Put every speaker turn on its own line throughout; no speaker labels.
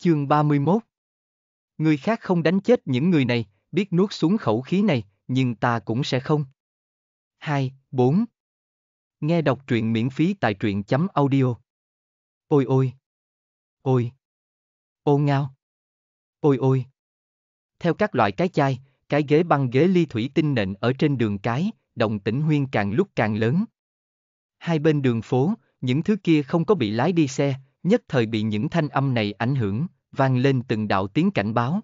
Chương 31 Người khác không đánh chết những người này, biết nuốt xuống khẩu khí này, nhưng ta cũng sẽ không. 2. 4. Nghe đọc truyện miễn phí tại truyện chấm audio. Ôi ôi. Ôi. Ô ngao. Ôi ôi. Theo các loại cái chai, cái ghế băng ghế ly thủy tinh nện ở trên đường cái, đồng tỉnh huyên càng lúc càng lớn. Hai bên đường phố, những thứ kia không có bị lái đi xe, nhất thời bị những thanh âm này ảnh hưởng, vang lên từng đạo tiếng cảnh báo.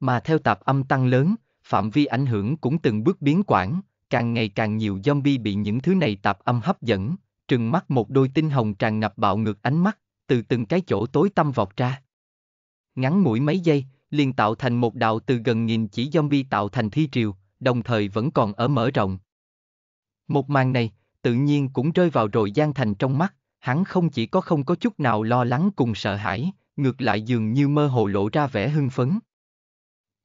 Mà theo tạp âm tăng lớn, phạm vi ảnh hưởng cũng từng bước biến quảng, càng ngày càng nhiều zombie bị những thứ này tạp âm hấp dẫn, trừng mắt một đôi tinh hồng tràn ngập bạo ngược ánh mắt, từ từng cái chỗ tối tâm vọt ra. Ngắn mũi mấy giây, liền tạo thành một đạo từ gần nghìn chỉ zombie tạo thành thi triều, đồng thời vẫn còn ở mở rộng. Một màn này, tự nhiên cũng rơi vào rồi gian thành trong mắt, hắn không chỉ có không có chút nào lo lắng cùng sợ hãi, ngược lại dường như mơ hồ lộ ra vẻ hưng phấn.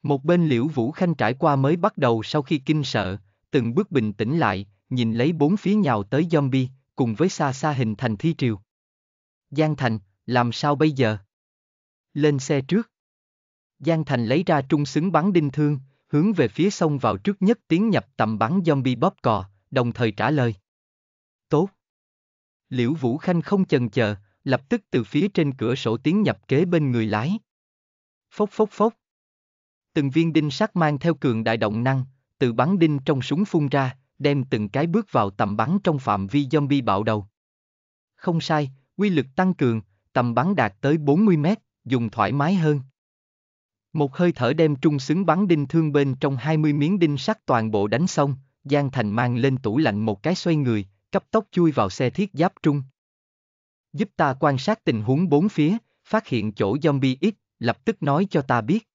Một bên liễu vũ khanh trải qua mới bắt đầu sau khi kinh sợ, từng bước bình tĩnh lại, nhìn lấy bốn phía nhào tới zombie, cùng với xa xa hình thành thi triều. Giang Thành, làm sao bây giờ? Lên xe trước. Giang Thành lấy ra trung xứng bắn đinh thương, hướng về phía sông vào trước nhất tiến nhập tầm bắn zombie bóp cò, đồng thời trả lời. Tốt. Liễu Vũ Khanh không chần chờ, lập tức từ phía trên cửa sổ tiến nhập kế bên người lái. Phốc phốc phốc. Từng viên đinh sắt mang theo cường đại động năng, từ bắn đinh trong súng phun ra, đem từng cái bước vào tầm bắn trong phạm vi zombie bạo đầu. Không sai, quy lực tăng cường, tầm bắn đạt tới 40 mét, dùng thoải mái hơn. Một hơi thở đem trung xứng bắn đinh thương bên trong 20 miếng đinh sắt toàn bộ đánh xong, Giang Thành mang lên tủ lạnh một cái xoay người, cấp tốc chui vào xe thiết giáp trung. Giúp ta quan sát tình huống bốn phía, phát hiện chỗ zombie ít, lập tức nói cho ta biết.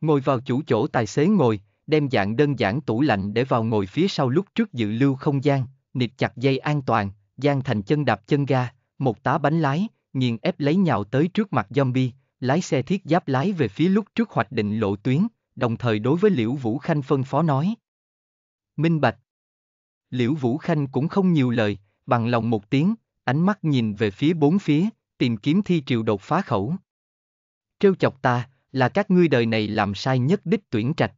Ngồi vào chủ chỗ tài xế ngồi, đem dạng đơn giản tủ lạnh để vào ngồi phía sau lúc trước dự lưu không gian, nịt chặt dây an toàn, gian thành chân đạp chân ga, một tá bánh lái, nghiền ép lấy nhào tới trước mặt zombie, lái xe thiết giáp lái về phía lúc trước hoạch định lộ tuyến, đồng thời đối với Liễu Vũ Khanh phân phó nói. Minh Bạch, Liễu Vũ Khanh cũng không nhiều lời, bằng lòng một tiếng, ánh mắt nhìn về phía bốn phía, tìm kiếm thi triều đột phá khẩu. Trêu chọc ta, là các ngươi đời này làm sai nhất đích tuyển trạch.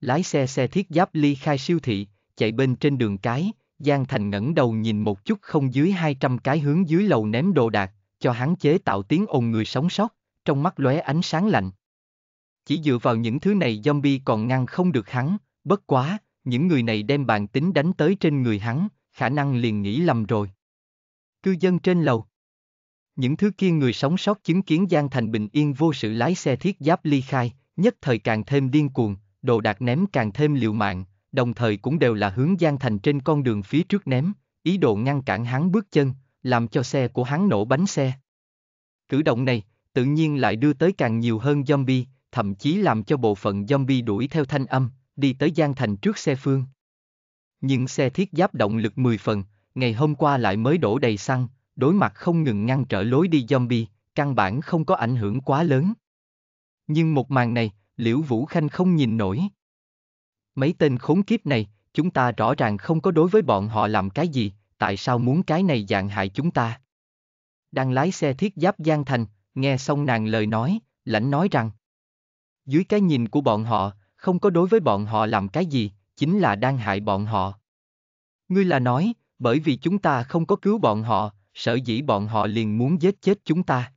Lái xe xe thiết giáp ly khai siêu thị, chạy bên trên đường cái, Giang Thành ngẩng đầu nhìn một chút không dưới 200 cái hướng dưới lầu ném đồ đạc, cho hắn chế tạo tiếng ồn người sống sót, trong mắt lóe ánh sáng lạnh. Chỉ dựa vào những thứ này zombie còn ngăn không được hắn, bất quá, những người này đem bàn tính đánh tới trên người hắn, khả năng liền nghĩ lầm rồi. Cư dân trên lầu Những thứ kia người sống sót chứng kiến Giang Thành bình yên vô sự lái xe thiết giáp ly khai, nhất thời càng thêm điên cuồng, đồ đạc ném càng thêm liều mạng, đồng thời cũng đều là hướng Giang Thành trên con đường phía trước ném, ý đồ ngăn cản hắn bước chân, làm cho xe của hắn nổ bánh xe. Cử động này, tự nhiên lại đưa tới càng nhiều hơn zombie, thậm chí làm cho bộ phận zombie đuổi theo thanh âm, đi tới Giang Thành trước xe Phương. Nhưng xe thiết giáp động lực 10 phần, ngày hôm qua lại mới đổ đầy xăng, đối mặt không ngừng ngăn trở lối đi zombie, căn bản không có ảnh hưởng quá lớn. Nhưng một màn này, Liễu Vũ Khanh không nhìn nổi. Mấy tên khốn kiếp này, chúng ta rõ ràng không có đối với bọn họ làm cái gì, tại sao muốn cái này dạng hại chúng ta? Đang lái xe thiết giáp Giang Thành, nghe xong nàng lời nói, lãnh nói rằng. Dưới cái nhìn của bọn họ, không có đối với bọn họ làm cái gì, chính là đang hại bọn họ. Ngươi là nói, bởi vì chúng ta không có cứu bọn họ, sợ dĩ bọn họ liền muốn giết chết chúng ta.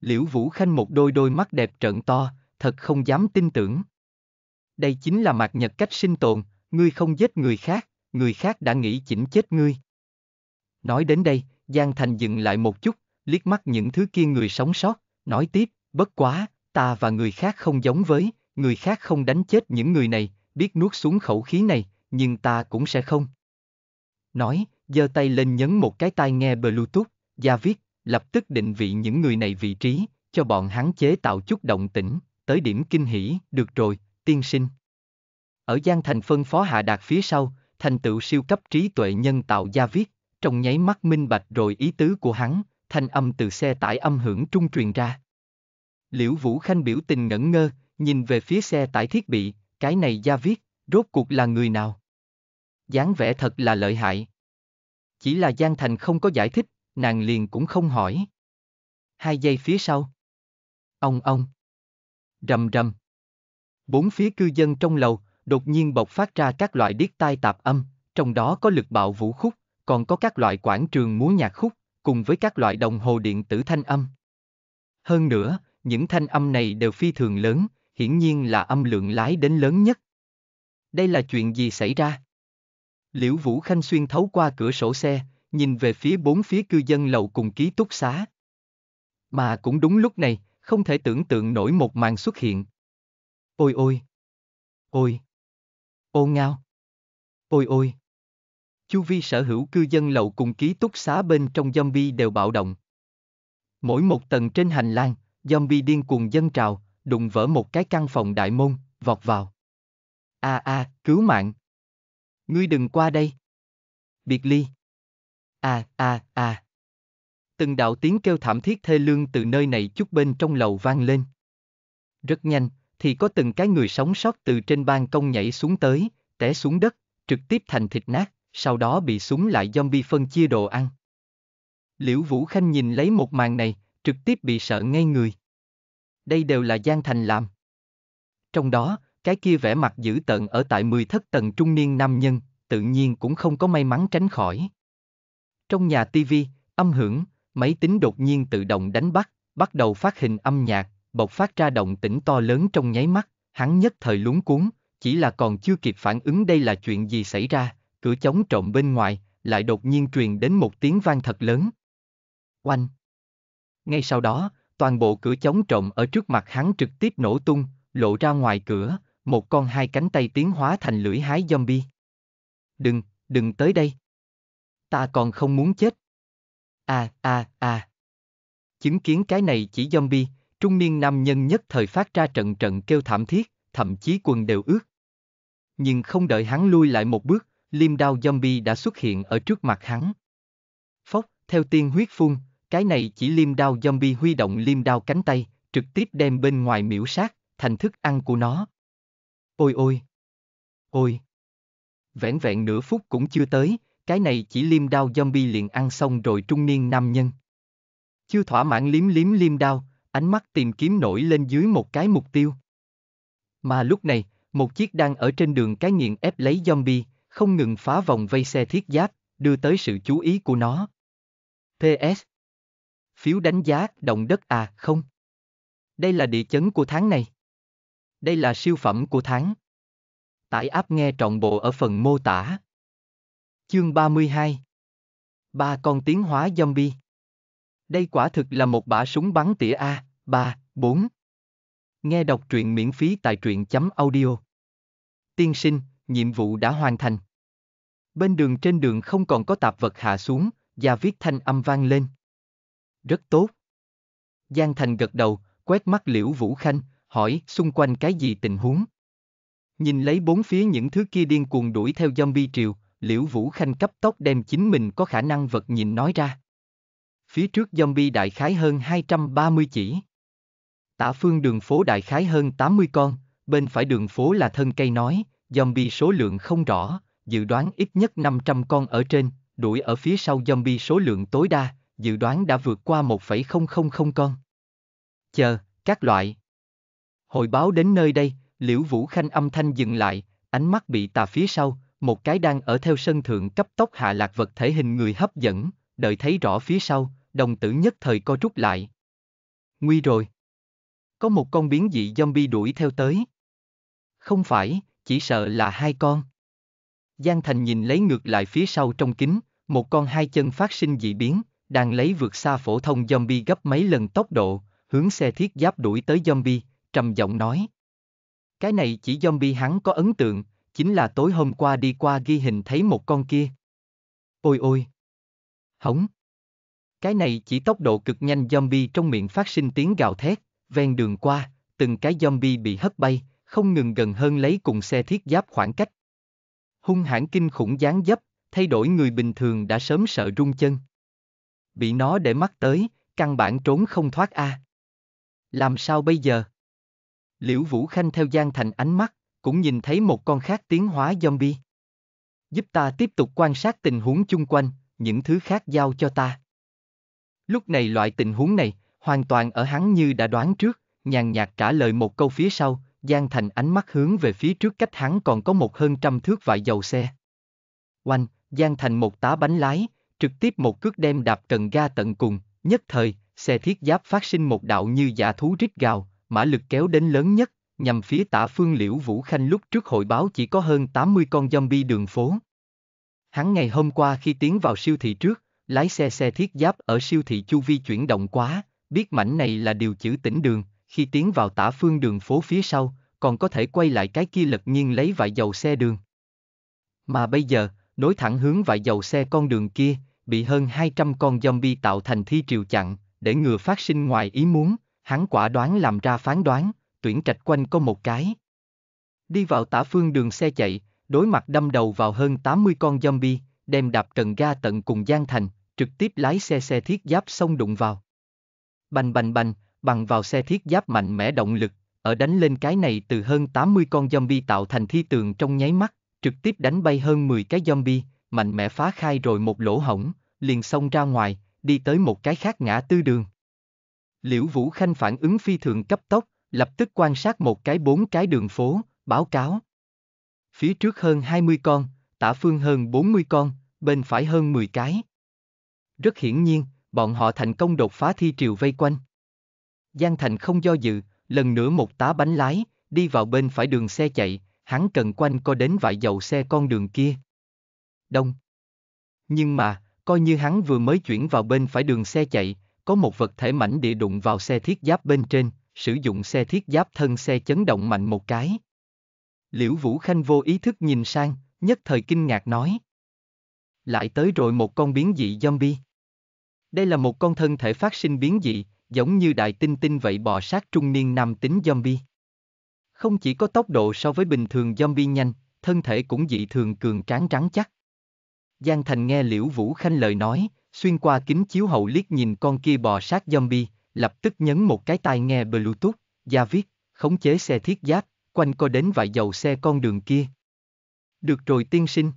Liễu Vũ Khanh một đôi đôi mắt đẹp trận to, thật không dám tin tưởng. Đây chính là mặt nhật cách sinh tồn, ngươi không giết người khác, người khác đã nghĩ chỉnh chết ngươi. Nói đến đây, Giang Thành dừng lại một chút, liếc mắt những thứ kia người sống sót, nói tiếp, bất quá, ta và người khác không giống với, người khác không đánh chết những người này, biết nuốt xuống khẩu khí này, nhưng ta cũng sẽ không. Nói, giơ tay lên nhấn một cái tai nghe Bluetooth, gia viết, lập tức định vị những người này vị trí, cho bọn hắn chế tạo chút động tĩnh, tới điểm kinh hỉ, được rồi, tiên sinh. Ở Giang Thành phân phó Hạ Đạt phía sau, thành tựu siêu cấp trí tuệ nhân tạo gia viết, trong nháy mắt minh bạch rồi ý tứ của hắn, thanh âm từ xe tải âm hưởng trung truyền ra. Liễu Vũ Khanh biểu tình ngẩn ngơ, nhìn về phía xe tải thiết bị, cái này gia viết, rốt cuộc là người nào? dáng vẻ thật là lợi hại. Chỉ là Giang Thành không có giải thích, nàng liền cũng không hỏi. Hai giây phía sau. Ông ông. Rầm rầm. Bốn phía cư dân trong lầu, đột nhiên bộc phát ra các loại điếc tai tạp âm, trong đó có lực bạo vũ khúc, còn có các loại quảng trường múa nhạc khúc, cùng với các loại đồng hồ điện tử thanh âm. Hơn nữa, những thanh âm này đều phi thường lớn, hiển nhiên là âm lượng lái đến lớn nhất. Đây là chuyện gì xảy ra? Liễu Vũ Khanh xuyên thấu qua cửa sổ xe, nhìn về phía bốn phía cư dân lầu cùng ký túc xá. Mà cũng đúng lúc này, không thể tưởng tượng nổi một màn xuất hiện. Ôi ôi! Ôi! Ô ngao! Ôi ôi! Chu vi sở hữu cư dân lầu cùng ký túc xá bên trong zombie đều bạo động. Mỗi một tầng trên hành lang, zombie điên cuồng dân trào, đụng vỡ một cái căn phòng đại môn, vọt vào. A a, cứu mạng. Ngươi đừng qua đây. Biệt ly. A a a. Từng đạo tiếng kêu thảm thiết thê lương từ nơi này chút bên trong lầu vang lên. Rất nhanh, thì có từng cái người sống sót từ trên ban công nhảy xuống tới, té xuống đất, trực tiếp thành thịt nát, sau đó bị súng lại zombie phân chia đồ ăn. Liễu Vũ Khanh nhìn lấy một màn này, trực tiếp bị sợ ngay người đây đều là Giang Thành làm. Trong đó, cái kia vẻ mặt dữ tợn ở tại 10 thất tầng trung niên nam nhân, tự nhiên cũng không có may mắn tránh khỏi. Trong nhà tivi, âm hưởng, máy tính đột nhiên tự động đánh bắt, bắt đầu phát hình âm nhạc, bộc phát ra động tĩnh to lớn trong nháy mắt, hắn nhất thời lúng cuốn, chỉ là còn chưa kịp phản ứng đây là chuyện gì xảy ra, cửa chống trộm bên ngoài, lại đột nhiên truyền đến một tiếng vang thật lớn. Oanh! Ngay sau đó, toàn bộ cửa chống trộm ở trước mặt hắn trực tiếp nổ tung, lộ ra ngoài cửa, một con hai cánh tay tiến hóa thành lưỡi hái zombie. Đừng, đừng tới đây. Ta còn không muốn chết. À, à, à. Chứng kiến cái này chỉ zombie, trung niên nam nhân nhất thời phát ra trận trận kêu thảm thiết, thậm chí quần đều ướt. Nhưng không đợi hắn lui lại một bước, liêm đao zombie đã xuất hiện ở trước mặt hắn. Phốc, theo tiên huyết phun, cái này chỉ liêm đao zombie huy động liêm đao cánh tay, trực tiếp đem bên ngoài miễu sát, thành thức ăn của nó. Ôi ôi! Ôi! Vẹn vẹn nửa phút cũng chưa tới, cái này chỉ liêm đao zombie liền ăn xong rồi trung niên nam nhân. Chưa thỏa mãn liếm liếm liêm đao, ánh mắt tìm kiếm nổi lên dưới một cái mục tiêu. Mà lúc này, một chiếc đang ở trên đường cái nghiện ép lấy zombie, không ngừng phá vòng vây xe thiết giáp, đưa tới sự chú ý của nó. PS phiếu đánh giá, động đất à, không. Đây là địa chấn của tháng này. Đây là siêu phẩm của tháng. Tải áp nghe trọn bộ ở phần mô tả. Chương 32 Ba con tiến hóa zombie Đây quả thực là một bả súng bắn tỉa A, 3, 4. Nghe đọc truyện miễn phí tại truyện.audio chấm Tiên sinh, nhiệm vụ đã hoàn thành. Bên đường trên đường không còn có tạp vật hạ xuống, và viết thanh âm vang lên. Rất tốt. Giang Thành gật đầu, quét mắt Liễu Vũ Khanh, hỏi xung quanh cái gì tình huống. Nhìn lấy bốn phía những thứ kia điên cuồng đuổi theo zombie triều, Liễu Vũ Khanh cấp tốc đem chính mình có khả năng vật nhìn nói ra. Phía trước zombie đại khái hơn 230 chỉ. Tả phương đường phố đại khái hơn 80 con, bên phải đường phố là thân cây nói, zombie số lượng không rõ, dự đoán ít nhất 500 con ở trên, đuổi ở phía sau zombie số lượng tối đa, dự đoán đã vượt qua 1,000 con. Chờ, các loại. hồi báo đến nơi đây, Liễu Vũ Khanh âm thanh dừng lại, ánh mắt bị tà phía sau, một cái đang ở theo sân thượng cấp tốc hạ lạc vật thể hình người hấp dẫn, đợi thấy rõ phía sau, đồng tử nhất thời co rút lại. Nguy rồi. Có một con biến dị zombie đuổi theo tới. Không phải, chỉ sợ là hai con. Giang Thành nhìn lấy ngược lại phía sau trong kính, một con hai chân phát sinh dị biến, đang lấy vượt xa phổ thông zombie gấp mấy lần tốc độ, hướng xe thiết giáp đuổi tới zombie, trầm giọng nói. Cái này chỉ zombie hắn có ấn tượng, chính là tối hôm qua đi qua ghi hình thấy một con kia. Ôi ôi! Hống! Cái này chỉ tốc độ cực nhanh zombie trong miệng phát sinh tiếng gào thét, ven đường qua, từng cái zombie bị hất bay, không ngừng gần hơn lấy cùng xe thiết giáp khoảng cách. Hung hãn kinh khủng gián dấp, thay đổi người bình thường đã sớm sợ rung chân bị nó để mắt tới, căn bản trốn không thoát a. À. Làm sao bây giờ? Liễu Vũ Khanh theo Giang Thành ánh mắt, cũng nhìn thấy một con khác tiến hóa zombie. Giúp ta tiếp tục quan sát tình huống chung quanh, những thứ khác giao cho ta. Lúc này loại tình huống này, hoàn toàn ở hắn như đã đoán trước, nhàn nhạt trả lời một câu phía sau, Giang Thành ánh mắt hướng về phía trước cách hắn còn có một hơn trăm thước vại dầu xe. Oanh, Giang Thành một tá bánh lái, trực tiếp một cước đem đạp trần ga tận cùng, nhất thời, xe thiết giáp phát sinh một đạo như giả thú rít gào, mã lực kéo đến lớn nhất, nhằm phía tả phương liễu Vũ Khanh lúc trước hội báo chỉ có hơn 80 con zombie đường phố. Hắn ngày hôm qua khi tiến vào siêu thị trước, lái xe xe thiết giáp ở siêu thị chu vi chuyển động quá, biết mảnh này là điều chữ tỉnh đường, khi tiến vào tả phương đường phố phía sau, còn có thể quay lại cái kia lật nhiên lấy vài dầu xe đường. Mà bây giờ, nối thẳng hướng vài dầu xe con đường kia, bị hơn 200 con zombie tạo thành thi triều chặn, để ngừa phát sinh ngoài ý muốn, hắn quả đoán làm ra phán đoán, tuyển trạch quanh có một cái. Đi vào tả phương đường xe chạy, đối mặt đâm đầu vào hơn 80 con zombie, đem đạp trần ga tận cùng gian Thành, trực tiếp lái xe xe thiết giáp xông đụng vào. Bành bành bành, bằng vào xe thiết giáp mạnh mẽ động lực, ở đánh lên cái này từ hơn 80 con zombie tạo thành thi tường trong nháy mắt, trực tiếp đánh bay hơn 10 cái zombie, mạnh mẽ phá khai rồi một lỗ hổng, liền xông ra ngoài, đi tới một cái khác ngã tư đường. Liễu Vũ Khanh phản ứng phi thường cấp tốc, lập tức quan sát một cái bốn cái đường phố, báo cáo. Phía trước hơn 20 con, tả phương hơn 40 con, bên phải hơn 10 cái. Rất hiển nhiên, bọn họ thành công đột phá thi triều vây quanh. Giang Thành không do dự, lần nữa một tá bánh lái, đi vào bên phải đường xe chạy, hắn cần quanh co đến vại dầu xe con đường kia. Đông. Nhưng mà, coi như hắn vừa mới chuyển vào bên phải đường xe chạy, có một vật thể mảnh địa đụng vào xe thiết giáp bên trên, sử dụng xe thiết giáp thân xe chấn động mạnh một cái. Liễu Vũ Khanh vô ý thức nhìn sang, nhất thời kinh ngạc nói. Lại tới rồi một con biến dị zombie. Đây là một con thân thể phát sinh biến dị, giống như đại tinh tinh vậy bò sát trung niên nam tính zombie. Không chỉ có tốc độ so với bình thường zombie nhanh, thân thể cũng dị thường cường tráng trắng chắc. Giang Thành nghe Liễu Vũ Khanh lời nói, xuyên qua kính chiếu hậu liếc nhìn con kia bò sát zombie, lập tức nhấn một cái tai nghe Bluetooth, gia viết, khống chế xe thiết giáp, quanh co đến vài dầu xe con đường kia. Được rồi tiên sinh.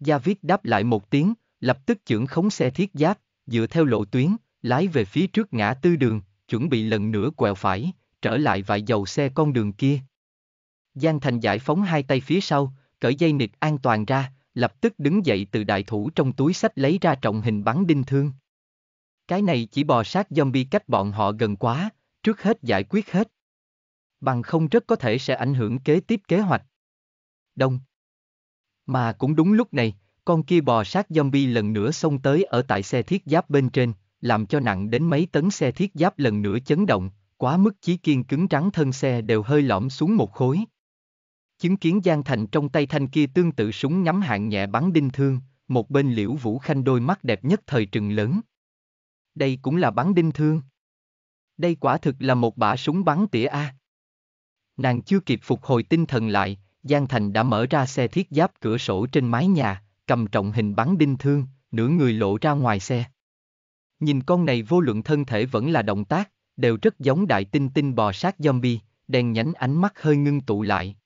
Gia viết đáp lại một tiếng, lập tức trưởng khống xe thiết giáp, dựa theo lộ tuyến, lái về phía trước ngã tư đường, chuẩn bị lần nữa quẹo phải, trở lại vài dầu xe con đường kia. Giang Thành giải phóng hai tay phía sau, cởi dây nịt an toàn ra, lập tức đứng dậy từ đại thủ trong túi sách lấy ra trọng hình bắn đinh thương. Cái này chỉ bò sát zombie cách bọn họ gần quá, trước hết giải quyết hết. Bằng không rất có thể sẽ ảnh hưởng kế tiếp kế hoạch. Đông. Mà cũng đúng lúc này, con kia bò sát zombie lần nữa xông tới ở tại xe thiết giáp bên trên, làm cho nặng đến mấy tấn xe thiết giáp lần nữa chấn động, quá mức chí kiên cứng trắng thân xe đều hơi lõm xuống một khối. Chứng kiến Giang Thành trong tay thanh kia tương tự súng ngắm hạng nhẹ bắn đinh thương, một bên liễu vũ khanh đôi mắt đẹp nhất thời trừng lớn. Đây cũng là bắn đinh thương. Đây quả thực là một bả súng bắn tỉa A. Nàng chưa kịp phục hồi tinh thần lại, Giang Thành đã mở ra xe thiết giáp cửa sổ trên mái nhà, cầm trọng hình bắn đinh thương, nửa người lộ ra ngoài xe. Nhìn con này vô luận thân thể vẫn là động tác, đều rất giống đại tinh tinh bò sát zombie, đèn nhánh ánh mắt hơi ngưng tụ lại.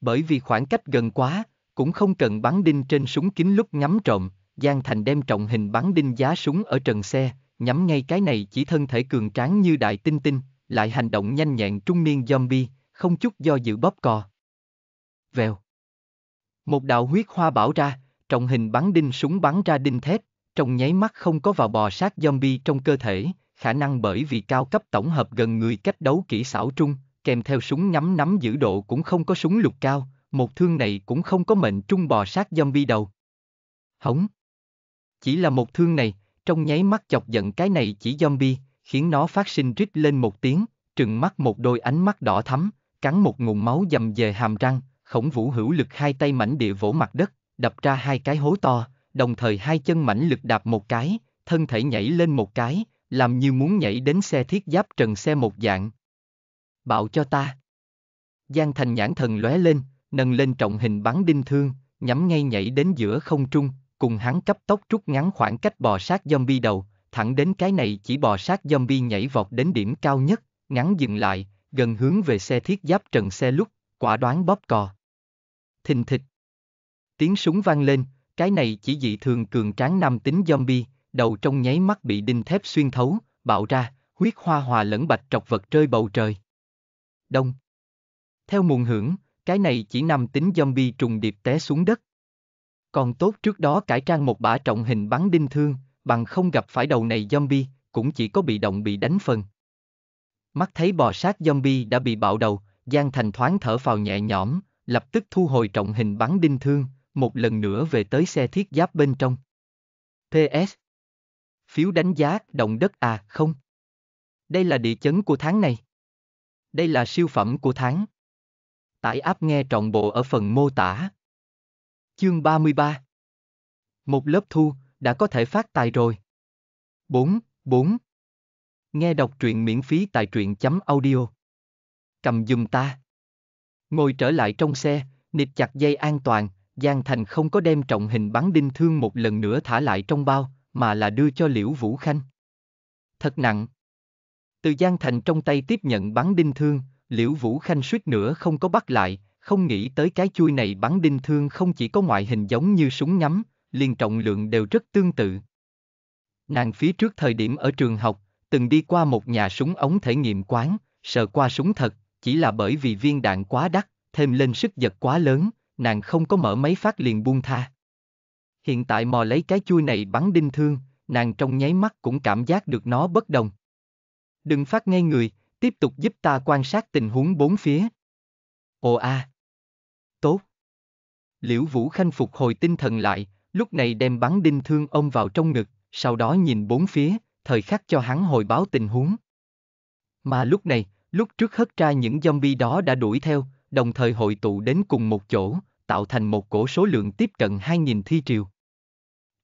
Bởi vì khoảng cách gần quá, cũng không cần bắn đinh trên súng kính lúc ngắm trộm, Giang Thành đem trọng hình bắn đinh giá súng ở trần xe, nhắm ngay cái này chỉ thân thể cường tráng như đại tinh tinh, lại hành động nhanh nhẹn trung niên zombie, không chút do dự bóp cò. Vèo. Một đạo huyết hoa bảo ra, trọng hình bắn đinh súng bắn ra đinh thép, trong nháy mắt không có vào bò sát zombie trong cơ thể, khả năng bởi vì cao cấp tổng hợp gần người cách đấu kỹ xảo trung, kèm theo súng nhắm nắm giữ độ cũng không có súng lục cao, một thương này cũng không có mệnh trung bò sát zombie đầu. Hống. Chỉ là một thương này, trong nháy mắt chọc giận cái này chỉ zombie, khiến nó phát sinh rít lên một tiếng, trừng mắt một đôi ánh mắt đỏ thắm, cắn một ngụm máu dầm về hàm răng, khổng vũ hữu lực hai tay mảnh địa vỗ mặt đất, đập ra hai cái hố to, đồng thời hai chân mảnh lực đạp một cái, thân thể nhảy lên một cái, làm như muốn nhảy đến xe thiết giáp trần xe một dạng. bảo cho ta. Giang thành nhãn thần lóe lên, nâng lên trọng hình bắn đinh thương, nhắm ngay nhảy đến giữa không trung, cùng hắn cấp tốc rút ngắn khoảng cách bò sát zombie đầu, thẳng đến cái này chỉ bò sát zombie nhảy vọt đến điểm cao nhất, ngắn dừng lại, gần hướng về xe thiết giáp trần xe lúc, quả đoán bóp cò. Thình thịch. Tiếng súng vang lên, cái này chỉ dị thường cường tráng nam tính zombie, đầu trong nháy mắt bị đinh thép xuyên thấu, bạo ra, huyết hoa hòa lẫn bạch trọc vật rơi bầu trời. Đông. Theo mùn hưởng, cái này chỉ nằm tính zombie trùng điệp té xuống đất. Còn tốt trước đó cải trang một bả trọng hình bắn đinh thương, bằng không gặp phải đầu này zombie, cũng chỉ có bị động bị đánh phần. Mắt thấy bò sát zombie đã bị bạo đầu, Giang Thành thoáng thở vào nhẹ nhõm, lập tức thu hồi trọng hình bắn đinh thương, một lần nữa về tới xe thiết giáp bên trong. PS, phiếu đánh giá động đất à không. Đây là địa chấn của tháng này. Đây là siêu phẩm của tháng. Tải áp nghe trọn bộ ở phần mô tả. Chương 33 Một lớp thu, đã có thể phát tài rồi. 4. 4. Nghe đọc truyện miễn phí tại truyện.audio. chấm Cầm dùm ta. Ngồi trở lại trong xe, nịt chặt dây an toàn, Giang Thành không có đem trọng hình bắn đinh thương một lần nữa thả lại trong bao, mà là đưa cho Liễu Vũ Khanh. Thật nặng. Từ Giang Thành trong tay tiếp nhận bắn đinh thương, Liễu Vũ Khanh suýt nữa không có bắt lại, không nghĩ tới cái chui này bắn đinh thương không chỉ có ngoại hình giống như súng ngắm, liền trọng lượng đều rất tương tự. Nàng phía trước thời điểm ở trường học, từng đi qua một nhà súng ống thể nghiệm quán, sợ qua súng thật, chỉ là bởi vì viên đạn quá đắt, thêm lên sức giật quá lớn, nàng không có mở máy phát liền buông tha hiện tại mò lấy cái chui này bắn đinh thương, nàng trong nháy mắt cũng cảm giác được nó bất đồng. Đừng phát ngay người, tiếp tục giúp ta quan sát tình huống bốn phía. Ồ a. À. Tốt. Liễu Vũ Khanh phục hồi tinh thần lại, lúc này đem bắn đinh thương ông vào trong ngực, sau đó nhìn bốn phía, thời khắc cho hắn hồi báo tình huống. Mà lúc này, lúc trước hất ra những zombie đó đã đuổi theo, đồng thời hội tụ đến cùng một chỗ, tạo thành một cổ số lượng tiếp cận 2.000 thi triều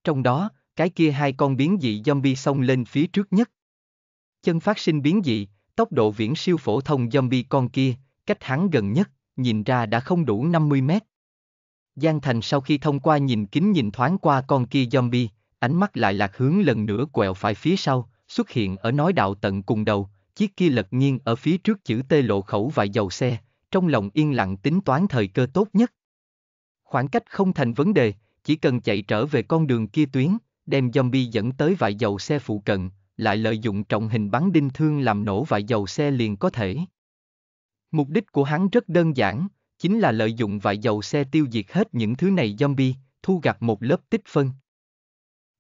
trong đó, cái kia hai con biến dị zombie xông lên phía trước nhất. Chân phát sinh biến dị, tốc độ viễn siêu phổ thông zombie con kia, cách hắn gần nhất, nhìn ra đã không đủ 50 mét. Giang Thành sau khi thông qua nhìn kính nhìn thoáng qua con kia zombie, ánh mắt lại lạc hướng lần nữa quẹo phải phía sau, xuất hiện ở nói đạo tận cùng đầu, chiếc kia lật nghiêng ở phía trước chữ tê lộ khẩu và dầu xe, trong lòng yên lặng tính toán thời cơ tốt nhất. Khoảng cách không thành vấn đề, chỉ cần chạy trở về con đường kia tuyến, đem zombie dẫn tới vài dầu xe phụ cận, lại lợi dụng trọng hình bắn đinh thương làm nổ vài dầu xe liền có thể. Mục đích của hắn rất đơn giản, chính là lợi dụng vài dầu xe tiêu diệt hết những thứ này zombie, thu gặt một lớp tích phân.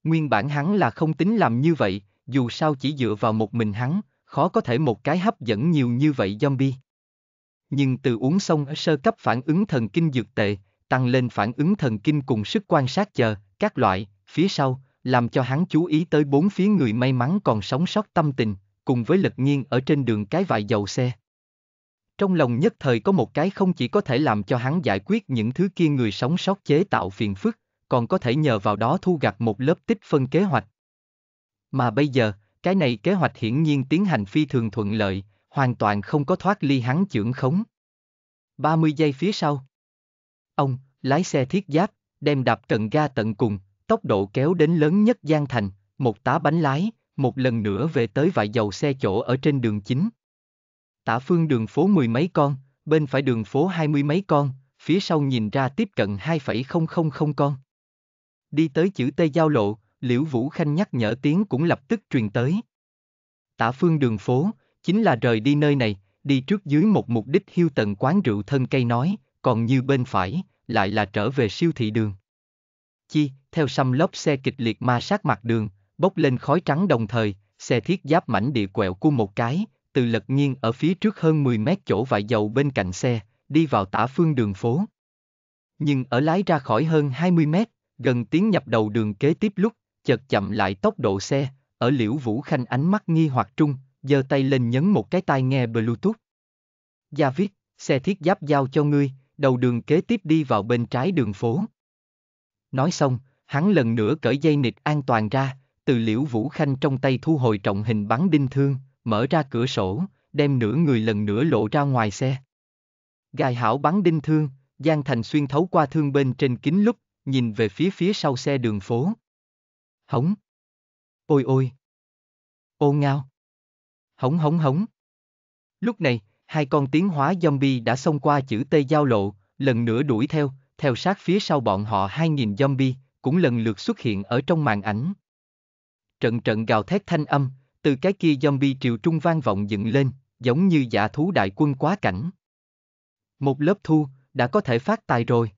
Nguyên bản hắn là không tính làm như vậy, dù sao chỉ dựa vào một mình hắn, khó có thể một cái hấp dẫn nhiều như vậy zombie. Nhưng từ uống xong ở sơ cấp phản ứng thần kinh dược tệ, tăng lên phản ứng thần kinh cùng sức quan sát chờ, các loại, phía sau, làm cho hắn chú ý tới bốn phía người may mắn còn sống sót tâm tình, cùng với lật nhiên ở trên đường cái vài dầu xe. Trong lòng nhất thời có một cái không chỉ có thể làm cho hắn giải quyết những thứ kia người sống sót chế tạo phiền phức, còn có thể nhờ vào đó thu gặt một lớp tích phân kế hoạch. Mà bây giờ, cái này kế hoạch hiển nhiên tiến hành phi thường thuận lợi, hoàn toàn không có thoát ly hắn chưởng khống. 30 giây phía sau, Ông, lái xe thiết giáp, đem đạp trần ga tận cùng, tốc độ kéo đến lớn nhất Giang Thành, một tá bánh lái, một lần nữa về tới vài dầu xe chỗ ở trên đường chính. Tả phương đường phố mười mấy con, bên phải đường phố hai mươi mấy con, phía sau nhìn ra tiếp cận 2,000 con. Đi tới chữ T giao lộ, Liễu Vũ Khanh nhắc nhở tiếng cũng lập tức truyền tới. Tả phương đường phố, chính là rời đi nơi này, đi trước dưới một mục đích hiêu tận quán rượu thân cây nói, còn như bên phải, lại là trở về siêu thị đường. Chi, theo xăm lốp xe kịch liệt ma sát mặt đường, bốc lên khói trắng đồng thời, xe thiết giáp mảnh địa quẹo của một cái, từ lật nghiêng ở phía trước hơn 10 mét chỗ vại dầu bên cạnh xe, đi vào tả phương đường phố. Nhưng ở lái ra khỏi hơn 20 mét, gần tiếng nhập đầu đường kế tiếp lúc, chợt chậm lại tốc độ xe, ở liễu vũ khanh ánh mắt nghi hoặc trung, giơ tay lên nhấn một cái tai nghe Bluetooth. Gia viết, xe thiết giáp giao cho ngươi, đầu đường kế tiếp đi vào bên trái đường phố. Nói xong, hắn lần nữa cởi dây nịt an toàn ra, từ liễu vũ khanh trong tay thu hồi trọng hình bắn đinh thương, mở ra cửa sổ, đem nửa người lần nữa lộ ra ngoài xe. Gài hảo bắn đinh thương, Giang Thành xuyên thấu qua thương bên trên kính lúc, nhìn về phía phía sau xe đường phố. Hống! Ôi ôi! Ô ngao! Hống hống hống! Lúc này, hai con tiến hóa zombie đã xông qua chữ T giao lộ, lần nữa đuổi theo, theo sát phía sau bọn họ 2.000 zombie, cũng lần lượt xuất hiện ở trong màn ảnh. Trận trận gào thét thanh âm, từ cái kia zombie triều trung vang vọng dựng lên, giống như giả thú đại quân quá cảnh. Một lớp thu, đã có thể phát tài rồi.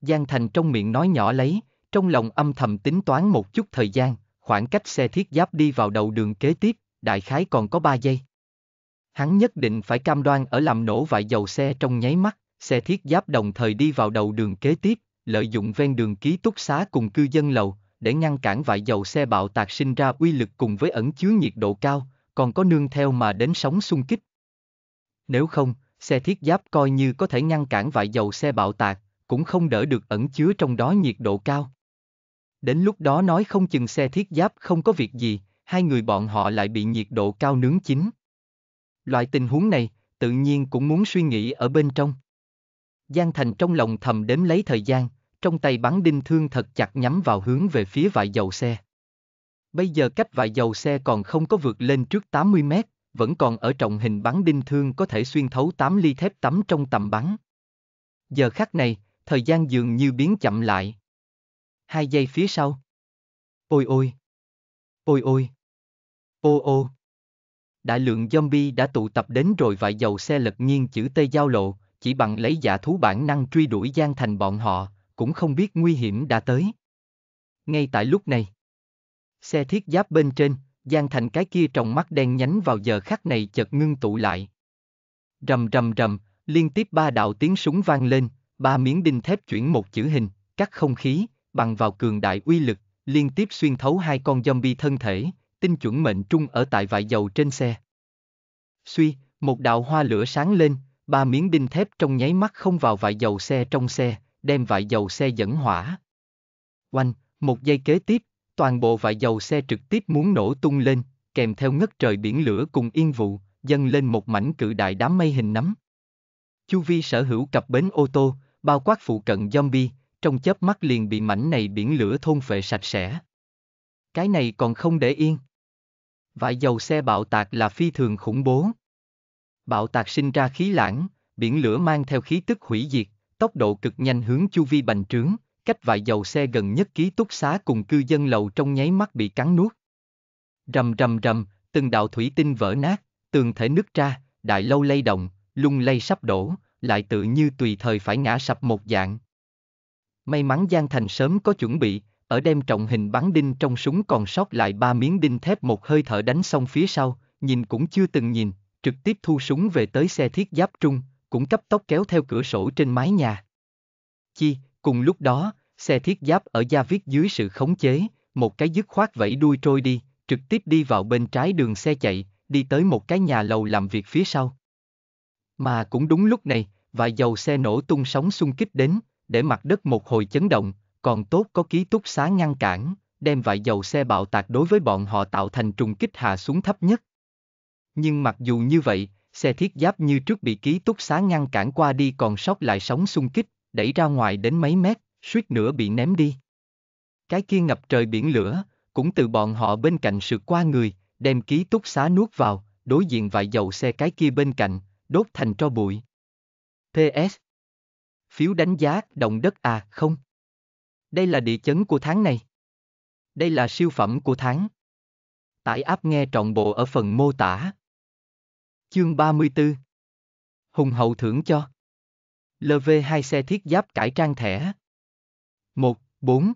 Giang Thành trong miệng nói nhỏ lấy, trong lòng âm thầm tính toán một chút thời gian, khoảng cách xe thiết giáp đi vào đầu đường kế tiếp, đại khái còn có 3 giây hắn nhất định phải cam đoan ở làm nổ vài dầu xe trong nháy mắt, xe thiết giáp đồng thời đi vào đầu đường kế tiếp, lợi dụng ven đường ký túc xá cùng cư dân lầu, để ngăn cản vài dầu xe bạo tạc sinh ra uy lực cùng với ẩn chứa nhiệt độ cao, còn có nương theo mà đến sóng xung kích. Nếu không, xe thiết giáp coi như có thể ngăn cản vài dầu xe bạo tạc, cũng không đỡ được ẩn chứa trong đó nhiệt độ cao. Đến lúc đó nói không chừng xe thiết giáp không có việc gì, hai người bọn họ lại bị nhiệt độ cao nướng chín. Loại tình huống này, tự nhiên cũng muốn suy nghĩ ở bên trong. Giang Thành trong lòng thầm đếm lấy thời gian, trong tay bắn đinh thương thật chặt nhắm vào hướng về phía vại dầu xe. Bây giờ cách vại dầu xe còn không có vượt lên trước 80 mét, vẫn còn ở trọng hình bắn đinh thương có thể xuyên thấu 8 ly thép tắm trong tầm bắn. Giờ khắc này, thời gian dường như biến chậm lại. Hai giây phía sau. Ôi ôi. Ôi ôi. Ô ô đại lượng zombie đã tụ tập đến rồi vại dầu xe lật nghiêng chữ T giao lộ, chỉ bằng lấy giả thú bản năng truy đuổi gian thành bọn họ, cũng không biết nguy hiểm đã tới. Ngay tại lúc này, xe thiết giáp bên trên, gian thành cái kia trong mắt đen nhánh vào giờ khắc này chợt ngưng tụ lại. Rầm rầm rầm, liên tiếp ba đạo tiếng súng vang lên, ba miếng đinh thép chuyển một chữ hình, cắt không khí, bằng vào cường đại uy lực, liên tiếp xuyên thấu hai con zombie thân thể, tinh chuẩn mệnh trung ở tại vại dầu trên xe. Suy, một đạo hoa lửa sáng lên, ba miếng đinh thép trong nháy mắt không vào vại dầu xe trong xe, đem vại dầu xe dẫn hỏa. Oanh, một giây kế tiếp, toàn bộ vại dầu xe trực tiếp muốn nổ tung lên, kèm theo ngất trời biển lửa cùng yên vụ, dâng lên một mảnh cự đại đám mây hình nắm. Chu vi sở hữu cặp bến ô tô, bao quát phụ cận zombie, trong chớp mắt liền bị mảnh này biển lửa thôn phệ sạch sẽ. Cái này còn không để yên. Vải dầu xe bạo tạc là phi thường khủng bố. Bạo tạc sinh ra khí lãng, biển lửa mang theo khí tức hủy diệt, tốc độ cực nhanh hướng chu vi bành trướng, cách vài dầu xe gần nhất ký túc xá cùng cư dân lầu trong nháy mắt bị cắn nuốt. Rầm rầm rầm, từng đạo thủy tinh vỡ nát, tường thể nứt ra, đại lâu lay động, lung lay sắp đổ, lại tự như tùy thời phải ngã sập một dạng. May mắn Giang Thành sớm có chuẩn bị, ở đem trọng hình bắn đinh trong súng còn sót lại ba miếng đinh thép một hơi thở đánh xong phía sau, nhìn cũng chưa từng nhìn, trực tiếp thu súng về tới xe thiết giáp trung, cũng cấp tốc kéo theo cửa sổ trên mái nhà. Chi, cùng lúc đó, xe thiết giáp ở gia viết dưới sự khống chế, một cái dứt khoát vẫy đuôi trôi đi, trực tiếp đi vào bên trái đường xe chạy, đi tới một cái nhà lầu làm việc phía sau. Mà cũng đúng lúc này, vài dầu xe nổ tung sóng xung kích đến, để mặt đất một hồi chấn động, còn tốt có ký túc xá ngăn cản, đem vài dầu xe bạo tạc đối với bọn họ tạo thành trùng kích hạ xuống thấp nhất. Nhưng mặc dù như vậy, xe thiết giáp như trước bị ký túc xá ngăn cản qua đi còn sót lại sóng xung kích, đẩy ra ngoài đến mấy mét, suýt nữa bị ném đi. Cái kia ngập trời biển lửa, cũng từ bọn họ bên cạnh sượt qua người, đem ký túc xá nuốt vào, đối diện vài dầu xe cái kia bên cạnh, đốt thành tro bụi. PS. Phiếu đánh giá động đất à không? Đây là địa chấn của tháng này. Đây là siêu phẩm của tháng. Tải app nghe trọn bộ ở phần mô tả. Chương 34 Hùng hậu thưởng cho LV2 xe thiết giáp cải trang thẻ 1. 4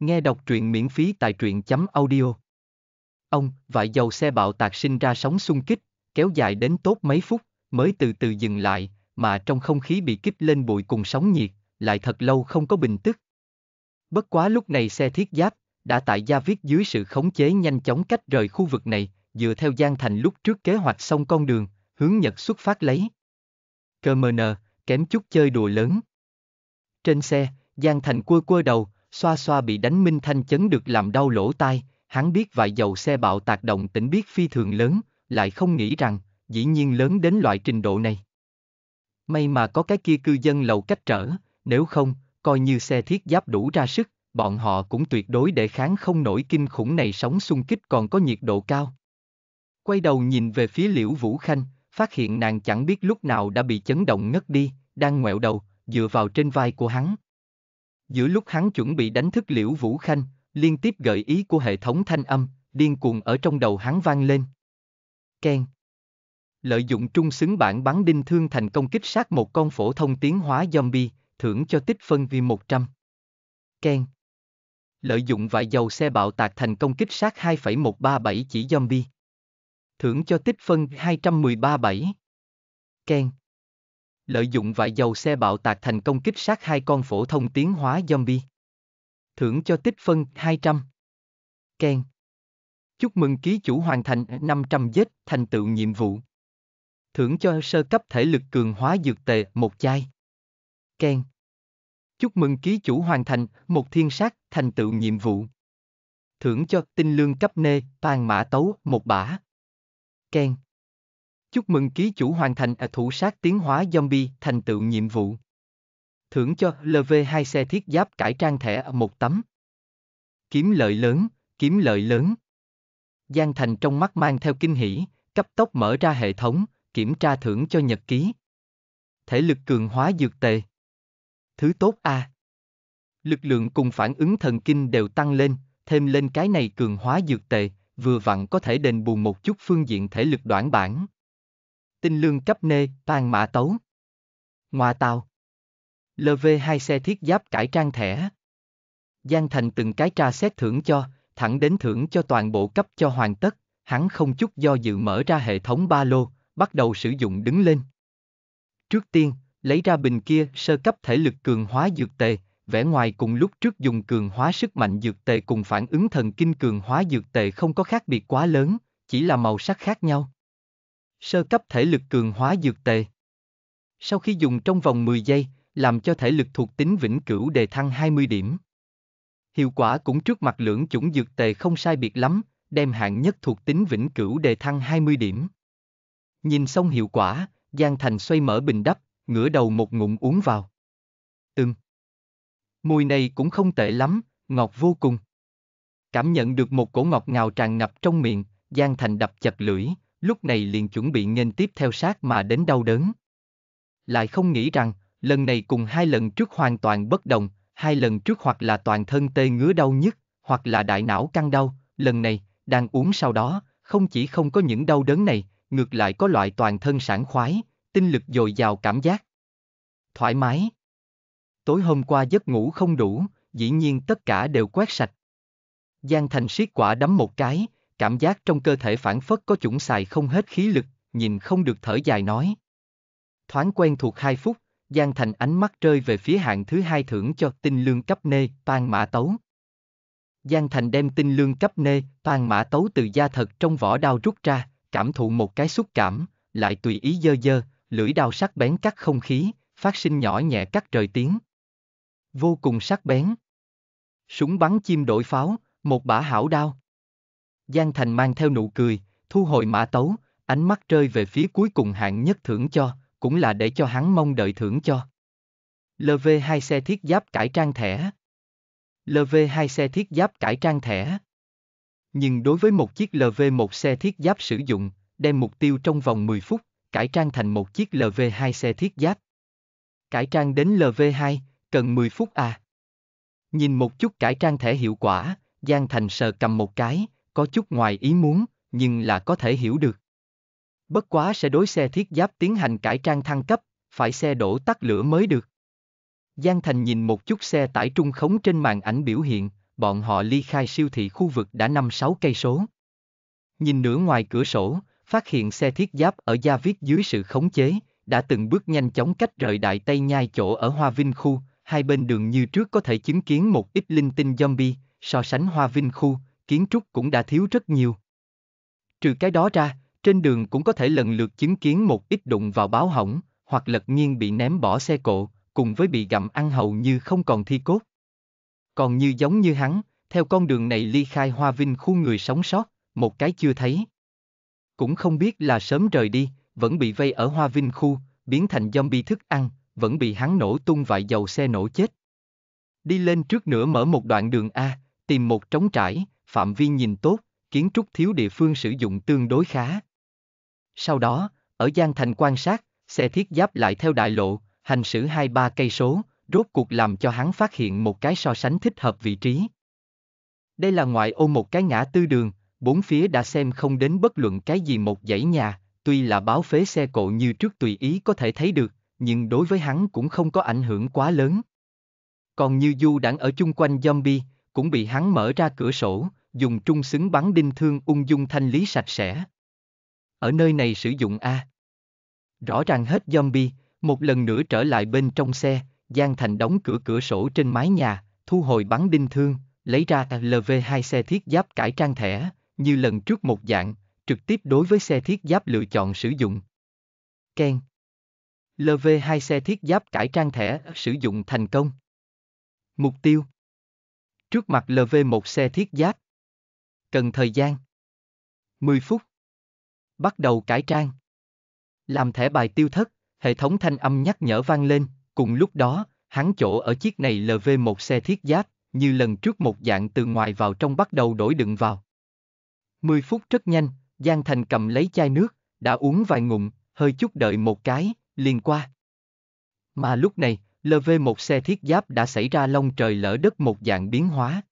Nghe đọc truyện miễn phí tại truyện chấm audio Ông, vải dầu xe bạo tạc sinh ra sóng xung kích, kéo dài đến tốt mấy phút, mới từ từ dừng lại, mà trong không khí bị kích lên bụi cùng sóng nhiệt, lại thật lâu không có bình tức. Bất quá lúc này xe thiết giáp, đã tại gia viết dưới sự khống chế nhanh chóng cách rời khu vực này, dựa theo Giang Thành lúc trước kế hoạch xong con đường, hướng Nhật xuất phát lấy. Cơ mờ nờ, kém chút chơi đùa lớn. Trên xe, Giang Thành quơ quơ đầu, xoa xoa bị đánh Minh Thanh chấn được làm đau lỗ tai, hắn biết vài dầu xe bạo tạc động tỉnh biết phi thường lớn, lại không nghĩ rằng, dĩ nhiên lớn đến loại trình độ này. May mà có cái kia cư dân lầu cách trở, nếu không, coi như xe thiết giáp đủ ra sức, bọn họ cũng tuyệt đối để kháng không nổi kinh khủng này sóng xung kích còn có nhiệt độ cao. Quay đầu nhìn về phía Liễu Vũ Khanh, phát hiện nàng chẳng biết lúc nào đã bị chấn động ngất đi, đang ngoẹo đầu, dựa vào trên vai của hắn. Giữa lúc hắn chuẩn bị đánh thức Liễu Vũ Khanh, liên tiếp gợi ý của hệ thống thanh âm, điên cuồng ở trong đầu hắn vang lên. Ken Lợi dụng trung xứng bản bắn đinh thương thành công kích sát một con phổ thông tiến hóa zombie, thưởng cho tích phân vi 100. Ken Lợi dụng vải dầu xe bạo tạc thành công kích sát 2,137 chỉ zombie. Thưởng cho tích phân 2137. Ken Lợi dụng vải dầu xe bạo tạc thành công kích sát hai con phổ thông tiến hóa zombie. Thưởng cho tích phân 200. Ken Chúc mừng ký chủ hoàn thành 500 giết thành tựu nhiệm vụ. Thưởng cho sơ cấp thể lực cường hóa dược tề một chai. Ken. Chúc mừng ký chủ hoàn thành một thiên sát thành tựu nhiệm vụ. Thưởng cho tinh lương cấp nê, toàn mã tấu, một bả. Ken. Chúc mừng ký chủ hoàn thành ở à, thủ sát tiến hóa zombie thành tựu nhiệm vụ. Thưởng cho LV2 xe thiết giáp cải trang thẻ à, một tấm. Kiếm lợi lớn, kiếm lợi lớn. Giang Thành trong mắt mang theo kinh hỉ, cấp tốc mở ra hệ thống, kiểm tra thưởng cho nhật ký. Thể lực cường hóa dược tề thứ tốt à. Lực lượng cùng phản ứng thần kinh đều tăng lên, thêm lên cái này cường hóa dược tề vừa vặn có thể đền bù một chút phương diện thể lực đoạn bản. Tinh lương cấp nê, tan mã tấu. Ngoà tàu. LV2 xe thiết giáp cải trang thẻ. Giang Thành từng cái tra xét thưởng cho, thẳng đến thưởng cho toàn bộ cấp cho hoàn tất, hắn không chút do dự mở ra hệ thống ba lô, bắt đầu sử dụng đứng lên. Trước tiên, lấy ra bình kia sơ cấp thể lực cường hóa dược tề, vẻ ngoài cùng lúc trước dùng cường hóa sức mạnh dược tề cùng phản ứng thần kinh cường hóa dược tề không có khác biệt quá lớn, chỉ là màu sắc khác nhau. Sơ cấp thể lực cường hóa dược tề Sau khi dùng trong vòng 10 giây, làm cho thể lực thuộc tính vĩnh cửu đề thăng 20 điểm. Hiệu quả cũng trước mặt lưỡng chủng dược tề không sai biệt lắm, đem hạng nhất thuộc tính vĩnh cửu đề thăng 20 điểm. Nhìn xong hiệu quả, Giang Thành xoay mở bình đắp, ngửa đầu một ngụm uống vào. Ừm. Mùi này cũng không tệ lắm, ngọt vô cùng. Cảm nhận được một cổ ngọt ngào tràn ngập trong miệng, Giang Thành đập chặt lưỡi, lúc này liền chuẩn bị nghênh tiếp theo sát mà đến đau đớn. Lại không nghĩ rằng, lần này cùng hai lần trước hoàn toàn bất đồng, hai lần trước hoặc là toàn thân tê ngứa đau nhức, hoặc là đại não căng đau, lần này, đang uống sau đó, không chỉ không có những đau đớn này, ngược lại có loại toàn thân sảng khoái, tinh lực dồi dào cảm giác. Thoải mái. Tối hôm qua giấc ngủ không đủ, dĩ nhiên tất cả đều quét sạch. Giang Thành siết quả đấm một cái, cảm giác trong cơ thể phản phất có chủng xài không hết khí lực, nhìn không được thở dài nói. Thoáng quen thuộc hai phút, Giang Thành ánh mắt rơi về phía hạng thứ hai thưởng cho tinh lương cấp nê, pan mã tấu. Giang Thành đem tinh lương cấp nê, pan mã tấu từ da thật trong vỏ đao rút ra, cảm thụ một cái xúc cảm, lại tùy ý dơ dơ, lưỡi đao sắc bén cắt không khí, phát sinh nhỏ nhẹ cắt trời tiếng. Vô cùng sắc bén. Súng bắn chim đổi pháo, một bả hảo đao. Giang Thành mang theo nụ cười, thu hồi mã tấu, ánh mắt rơi về phía cuối cùng hạng nhất thưởng cho, cũng là để cho hắn mong đợi thưởng cho. LV2 xe thiết giáp cải trang thẻ. LV2 xe thiết giáp cải trang thẻ. Nhưng đối với một chiếc LV1 xe thiết giáp sử dụng, đem mục tiêu trong vòng 10 phút, cải trang thành một chiếc LV2 xe thiết giáp. Cải trang đến LV2, cần 10 phút à. Nhìn một chút cải trang thể hiệu quả, Giang Thành sờ cầm một cái, có chút ngoài ý muốn, nhưng là có thể hiểu được. Bất quá sẽ đối xe thiết giáp tiến hành cải trang thăng cấp, phải xe đổ tắt lửa mới được. Giang Thành nhìn một chút xe tải trung khống trên màn ảnh biểu hiện, bọn họ ly khai siêu thị khu vực đã 5-6 cây số. Nhìn nửa ngoài cửa sổ, phát hiện xe thiết giáp ở Gia Viết dưới sự khống chế, đã từng bước nhanh chóng cách rời đại Tây Nhai chỗ ở Hoa Vinh Khu, hai bên đường như trước có thể chứng kiến một ít linh tinh zombie, so sánh Hoa Vinh Khu, kiến trúc cũng đã thiếu rất nhiều. Trừ cái đó ra, trên đường cũng có thể lần lượt chứng kiến một ít đụng vào báo hỏng, hoặc lật nghiêng bị ném bỏ xe cộ, cùng với bị gặm ăn hầu như không còn thi cốt. Còn như giống như hắn, theo con đường này ly khai Hoa Vinh Khu người sống sót, một cái chưa thấy cũng không biết là sớm rời đi, vẫn bị vây ở Hoa Vinh khu, biến thành zombie thức ăn, vẫn bị hắn nổ tung vài dầu xe nổ chết. Đi lên trước nữa mở một đoạn đường A, tìm một trống trải, phạm vi nhìn tốt, kiến trúc thiếu địa phương sử dụng tương đối khá. Sau đó, ở Giang Thành quan sát, xe thiết giáp lại theo đại lộ, hành xử hai ba cây số, rốt cuộc làm cho hắn phát hiện một cái so sánh thích hợp vị trí. Đây là ngoại ô một cái ngã tư đường, bốn phía đã xem không đến bất luận cái gì một dãy nhà, tuy là báo phế xe cộ như trước tùy ý có thể thấy được, nhưng đối với hắn cũng không có ảnh hưởng quá lớn. Còn như du đang ở chung quanh zombie, cũng bị hắn mở ra cửa sổ, dùng trung xứng bắn đinh thương ung dung thanh lý sạch sẽ. Ở nơi này sử dụng A. Rõ ràng hết zombie, một lần nữa trở lại bên trong xe, Giang Thành đóng cửa cửa sổ trên mái nhà, thu hồi bắn đinh thương, lấy ra LV2 xe thiết giáp cải trang thẻ, như lần trước một dạng, trực tiếp đối với xe thiết giáp lựa chọn sử dụng. Ken LV2 xe thiết giáp cải trang thẻ sử dụng thành công. Mục tiêu Trước mặt LV1 xe thiết giáp Cần thời gian 10 phút Bắt đầu cải trang Làm thẻ bài tiêu thất, hệ thống thanh âm nhắc nhở vang lên, cùng lúc đó, hắn chỗ ở chiếc này LV1 xe thiết giáp, như lần trước một dạng từ ngoài vào trong bắt đầu đổi đựng vào. 10 phút rất nhanh, Giang Thành cầm lấy chai nước, đã uống vài ngụm, hơi chút đợi một cái, liền qua. Mà lúc này, LV1 xe thiết giáp đã xảy ra long trời lỡ đất một dạng biến hóa.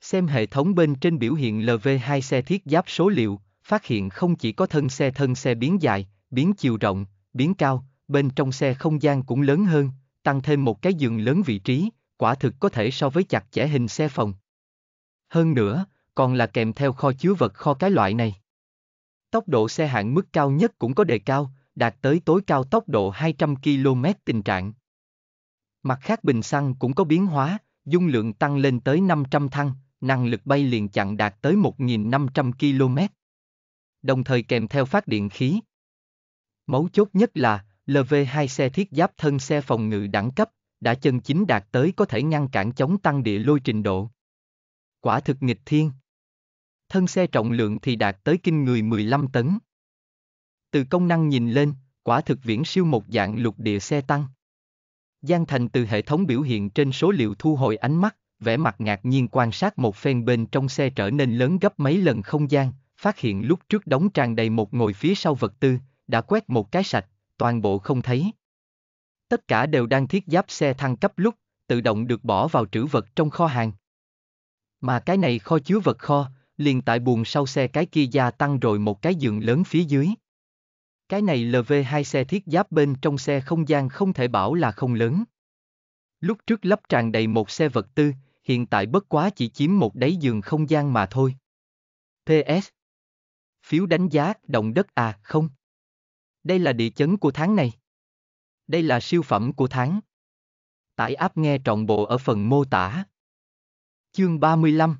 Xem hệ thống bên trên biểu hiện LV2 xe thiết giáp số liệu, phát hiện không chỉ có thân xe thân xe biến dài, biến chiều rộng, biến cao, bên trong xe không gian cũng lớn hơn, tăng thêm một cái giường lớn vị trí, quả thực có thể so với chặt chẽ hình xe phòng. Hơn nữa, còn là kèm theo kho chứa vật kho cái loại này. Tốc độ xe hạng mức cao nhất cũng có đề cao, đạt tới tối cao tốc độ 200 km tình trạng. Mặt khác bình xăng cũng có biến hóa, dung lượng tăng lên tới 500 thăng, năng lực bay liền chặn đạt tới 1.500 km. Đồng thời kèm theo phát điện khí. Mấu chốt nhất là, LV2 xe thiết giáp thân xe phòng ngự đẳng cấp, đã chân chính đạt tới có thể ngăn cản chống tăng địa lôi trình độ. Quả thực nghịch thiên thân xe trọng lượng thì đạt tới kinh người 15 tấn. Từ công năng nhìn lên, quả thực viễn siêu một dạng lục địa xe tăng. Giang Thành từ hệ thống biểu hiện trên số liệu thu hồi ánh mắt, vẻ mặt ngạc nhiên quan sát một phen bên trong xe trở nên lớn gấp mấy lần không gian, phát hiện lúc trước đóng tràn đầy một ngồi phía sau vật tư, đã quét một cái sạch, toàn bộ không thấy. Tất cả đều đang thiết giáp xe thăng cấp lúc, tự động được bỏ vào trữ vật trong kho hàng. Mà cái này kho chứa vật kho, liền tại buồng sau xe cái kia gia tăng rồi một cái giường lớn phía dưới. Cái này LV2 xe thiết giáp bên trong xe không gian không thể bảo là không lớn. Lúc trước lắp tràn đầy một xe vật tư, hiện tại bất quá chỉ chiếm một đáy giường không gian mà thôi. PS Phiếu đánh giá động đất à không? Đây là địa chấn của tháng này. Đây là siêu phẩm của tháng. Tải áp nghe trọn bộ ở phần mô tả. Chương 35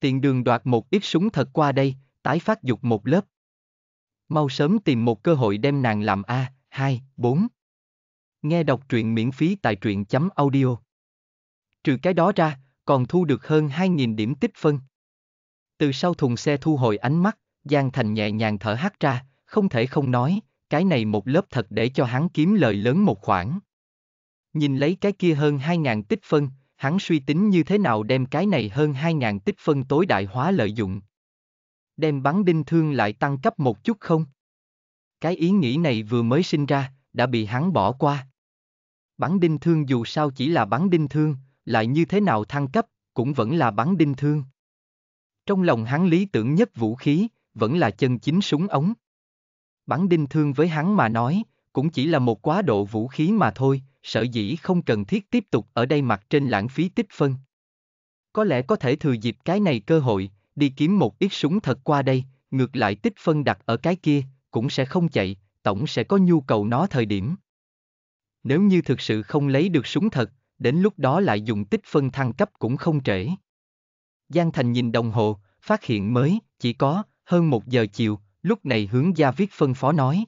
tiện đường đoạt một ít súng thật qua đây, tái phát dục một lớp. Mau sớm tìm một cơ hội đem nàng làm A, 2, 4. Nghe đọc truyện miễn phí tại truyện chấm audio. Trừ cái đó ra, còn thu được hơn 2.000 điểm tích phân. Từ sau thùng xe thu hồi ánh mắt, Giang Thành nhẹ nhàng thở hắt ra, không thể không nói, cái này một lớp thật để cho hắn kiếm lời lớn một khoản. Nhìn lấy cái kia hơn 2.000 tích phân, hắn suy tính như thế nào đem cái này hơn 2.000 tích phân tối đại hóa lợi dụng. Đem bắn đinh thương lại tăng cấp một chút không? Cái ý nghĩ này vừa mới sinh ra, đã bị hắn bỏ qua. Bắn đinh thương dù sao chỉ là bắn đinh thương, lại như thế nào thăng cấp, cũng vẫn là bắn đinh thương. Trong lòng hắn lý tưởng nhất vũ khí, vẫn là chân chính súng ống. Bắn đinh thương với hắn mà nói, cũng chỉ là một quá độ vũ khí mà thôi, sở dĩ không cần thiết tiếp tục ở đây mặt trên lãng phí tích phân. Có lẽ có thể thừa dịp cái này cơ hội, đi kiếm một ít súng thật qua đây, ngược lại tích phân đặt ở cái kia, cũng sẽ không chạy, tổng sẽ có nhu cầu nó thời điểm. Nếu như thực sự không lấy được súng thật, đến lúc đó lại dùng tích phân thăng cấp cũng không trễ. Giang Thành nhìn đồng hồ, phát hiện mới, chỉ có, hơn một giờ chiều, lúc này hướng Gia Viết phân phó nói.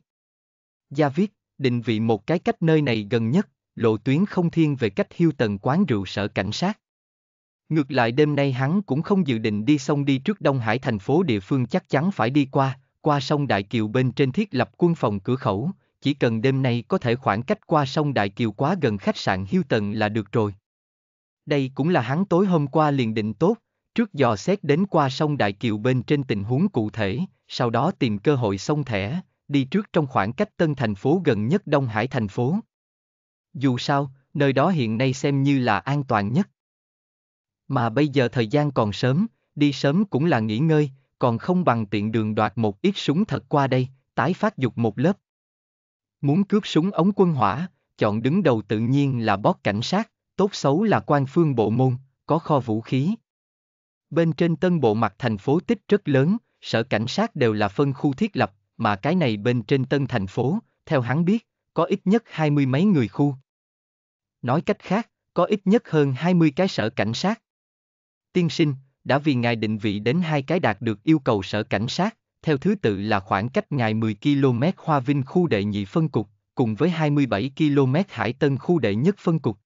Gia Viết, định vị một cái cách nơi này gần nhất, lộ tuyến không thiên về cách Hiu tần quán rượu sở cảnh sát. Ngược lại đêm nay hắn cũng không dự định đi sông đi trước Đông Hải thành phố địa phương chắc chắn phải đi qua, qua sông Đại Kiều bên trên thiết lập quân phòng cửa khẩu, chỉ cần đêm nay có thể khoảng cách qua sông Đại Kiều quá gần khách sạn Hiu Tần là được rồi. Đây cũng là hắn tối hôm qua liền định tốt, trước dò xét đến qua sông Đại Kiều bên trên tình huống cụ thể, sau đó tìm cơ hội sông thẻ, đi trước trong khoảng cách tân thành phố gần nhất Đông Hải thành phố. Dù sao, nơi đó hiện nay xem như là an toàn nhất. Mà bây giờ thời gian còn sớm, đi sớm cũng là nghỉ ngơi, còn không bằng tiện đường đoạt một ít súng thật qua đây, tái phát dục một lớp. Muốn cướp súng ống quân hỏa, chọn đứng đầu tự nhiên là bót cảnh sát, tốt xấu là quan phương bộ môn, có kho vũ khí. Bên trên tân bộ mặt thành phố tích rất lớn, sở cảnh sát đều là phân khu thiết lập, mà cái này bên trên tân thành phố, theo hắn biết, có ít nhất hai mươi mấy người khu. Nói cách khác, có ít nhất hơn hai mươi cái sở cảnh sát. Tiên sinh, đã vì ngài định vị đến hai cái đạt được yêu cầu sở cảnh sát, theo thứ tự là khoảng cách ngài 10 km Hoa Vinh khu đệ nhị phân cục, cùng với 27 km Hải Tân khu đệ nhất phân cục.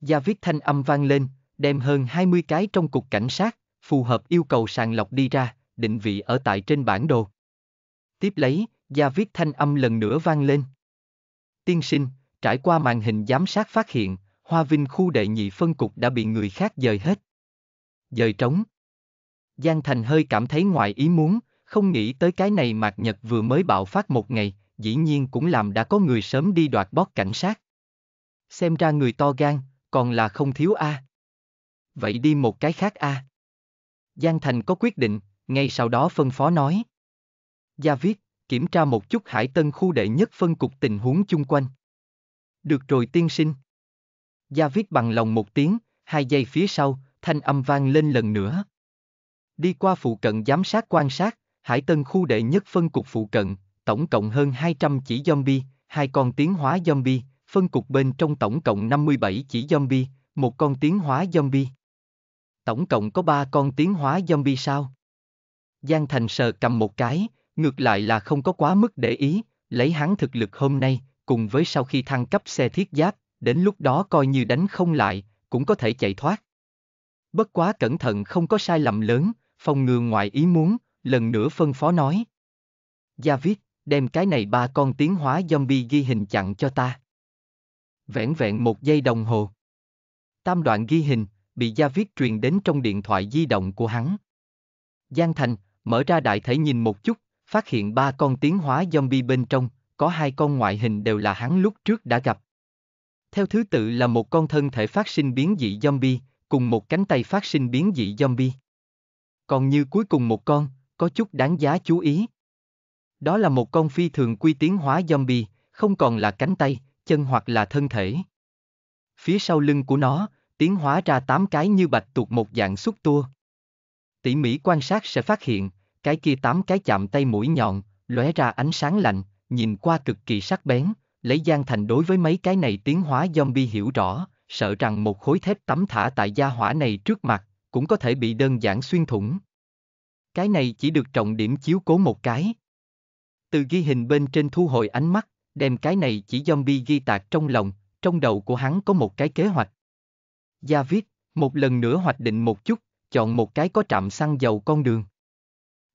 Gia viết thanh âm vang lên, đem hơn 20 cái trong cục cảnh sát, phù hợp yêu cầu sàng lọc đi ra, định vị ở tại trên bản đồ. Tiếp lấy, gia viết thanh âm lần nữa vang lên. Tiên sinh, trải qua màn hình giám sát phát hiện, Hoa Vinh khu đệ nhị phân cục đã bị người khác dời hết. Dời trống. Giang Thành hơi cảm thấy ngoài ý muốn, không nghĩ tới cái này mạc nhật vừa mới bạo phát một ngày, dĩ nhiên cũng làm đã có người sớm đi đoạt bót cảnh sát. Xem ra người to gan, còn là không thiếu A. Vậy đi một cái khác A. Giang Thành có quyết định, ngay sau đó phân phó nói. Gia viết, kiểm tra một chút hải tân khu đệ nhất phân cục tình huống chung quanh. Được rồi tiên sinh. Gia viết bằng lòng một tiếng, hai giây phía sau, thanh âm vang lên lần nữa. Đi qua phụ cận giám sát quan sát, hải tân khu đệ nhất phân cục phụ cận, tổng cộng hơn 200 chỉ zombie, hai con tiến hóa zombie, phân cục bên trong tổng cộng 57 chỉ zombie, một con tiến hóa zombie. Tổng cộng có ba con tiến hóa zombie sao? Giang Thành sờ cầm một cái, Ngược lại là không có quá mức để ý, lấy hắn thực lực hôm nay, cùng với sau khi thăng cấp xe thiết giáp, đến lúc đó coi như đánh không lại, cũng có thể chạy thoát. Bất quá cẩn thận không có sai lầm lớn, phòng ngừa ngoại ý muốn, lần nữa phân phó nói. Gia viết, đem cái này ba con tiến hóa zombie ghi hình chặn cho ta. Vẹn vẹn một giây đồng hồ. Tam đoạn ghi hình, bị Gia viết truyền đến trong điện thoại di động của hắn. Giang Thành, mở ra đại thể nhìn một chút, phát hiện ba con tiến hóa zombie bên trong, có hai con ngoại hình đều là hắn lúc trước đã gặp. Theo thứ tự là một con thân thể phát sinh biến dị zombie, cùng một cánh tay phát sinh biến dị zombie. Còn như cuối cùng một con, có chút đáng giá chú ý. Đó là một con phi thường quy tiến hóa zombie, không còn là cánh tay, chân hoặc là thân thể. Phía sau lưng của nó, tiến hóa ra tám cái như bạch tuộc một dạng xúc tua. Tỉ mỉ quan sát sẽ phát hiện, cái kia tám cái chạm tay mũi nhọn, lóe ra ánh sáng lạnh, nhìn qua cực kỳ sắc bén, lấy Giang Thành đối với mấy cái này tiến hóa zombie hiểu rõ, sợ rằng một khối thép tắm thả tại gia hỏa này trước mặt, cũng có thể bị đơn giản xuyên thủng. Cái này chỉ được trọng điểm chiếu cố một cái. Từ ghi hình bên trên thu hồi ánh mắt, đem cái này chỉ zombie ghi tạc trong lòng, trong đầu của hắn có một cái kế hoạch. Gia viết, một lần nữa hoạch định một chút, chọn một cái có trạm xăng dầu con đường.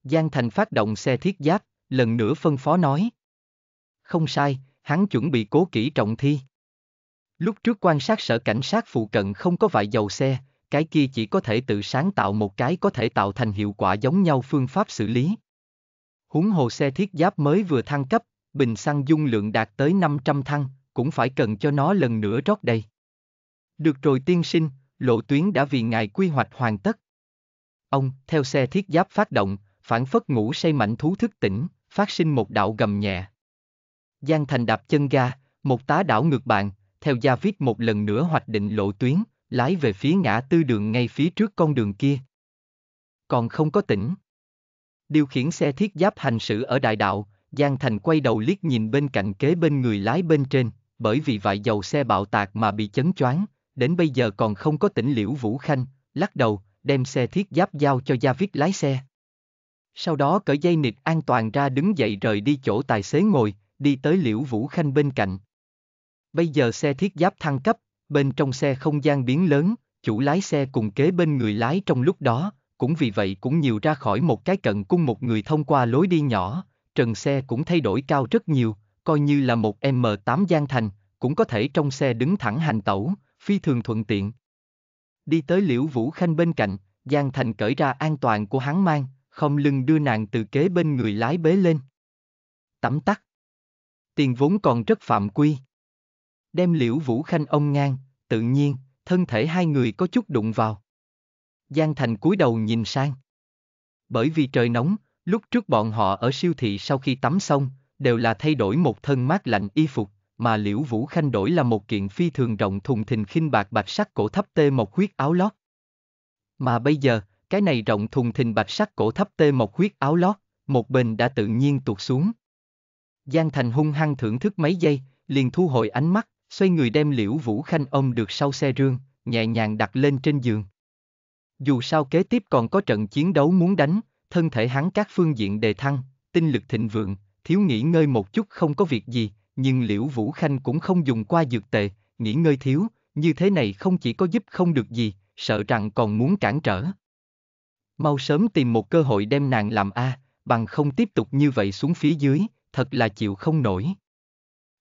Giang Thành phát động xe thiết giáp, lần nữa phân phó nói. Không sai, hắn chuẩn bị cố kỹ trọng thi. Lúc trước quan sát sở cảnh sát phụ cận không có vài dầu xe, cái kia chỉ có thể tự sáng tạo một cái có thể tạo thành hiệu quả giống nhau phương pháp xử lý. Húng hồ xe thiết giáp mới vừa thăng cấp, bình xăng dung lượng đạt tới 500 thăng, cũng phải cần cho nó lần nữa rót đầy. Được rồi tiên sinh, lộ tuyến đã vì ngài quy hoạch hoàn tất. Ông, theo xe thiết giáp phát động, phản phất ngủ say mạnh thú thức tỉnh, phát sinh một đạo gầm nhẹ. Giang Thành đạp chân ga, một tá đảo ngược bạn, theo gia viết một lần nữa hoạch định lộ tuyến, lái về phía ngã tư đường ngay phía trước con đường kia. Còn không có tỉnh. Điều khiển xe thiết giáp hành sự ở đại đạo, Giang Thành quay đầu liếc nhìn bên cạnh kế bên người lái bên trên, bởi vì vài dầu xe bạo tạc mà bị chấn choáng, đến bây giờ còn không có tỉnh liễu Vũ Khanh, lắc đầu, đem xe thiết giáp giao cho Gia Viết lái xe. Sau đó cởi dây nịt an toàn ra đứng dậy rời đi chỗ tài xế ngồi, đi tới Liễu Vũ Khanh bên cạnh. Bây giờ xe thiết giáp thăng cấp, bên trong xe không gian biến lớn, chủ lái xe cùng kế bên người lái trong lúc đó, cũng vì vậy cũng nhiều ra khỏi một cái cận cung một người thông qua lối đi nhỏ, trần xe cũng thay đổi cao rất nhiều, coi như là một M8 gian thành, cũng có thể trong xe đứng thẳng hành tẩu, phi thường thuận tiện. Đi tới Liễu Vũ Khanh bên cạnh, Giang Thành cởi ra an toàn của hắn mang, không lưng đưa nàng từ kế bên người lái bế lên. Tắm tắt. Tiền vốn còn rất phạm quy. Đem liễu vũ khanh ông ngang, tự nhiên, thân thể hai người có chút đụng vào. Giang Thành cúi đầu nhìn sang. Bởi vì trời nóng, lúc trước bọn họ ở siêu thị sau khi tắm xong, đều là thay đổi một thân mát lạnh y phục, mà Liễu Vũ Khanh đổi là một kiện phi thường rộng thùng thình khinh bạc bạch sắc cổ thấp tê một huyết áo lót. Mà bây giờ, cái này rộng thùng thình bạch sắc cổ thấp tê một huyết áo lót, một bên đã tự nhiên tuột xuống. Giang Thành hung hăng thưởng thức mấy giây, liền thu hồi ánh mắt, xoay người đem liễu Vũ Khanh ôm được sau xe rương, nhẹ nhàng đặt lên trên giường. Dù sao kế tiếp còn có trận chiến đấu muốn đánh, thân thể hắn các phương diện đề thăng, tinh lực thịnh vượng, thiếu nghỉ ngơi một chút không có việc gì, nhưng liễu Vũ Khanh cũng không dùng qua dược tệ, nghỉ ngơi thiếu, như thế này không chỉ có giúp không được gì, sợ rằng còn muốn cản trở. Mau sớm tìm một cơ hội đem nàng làm A, à, bằng không tiếp tục như vậy xuống phía dưới, thật là chịu không nổi.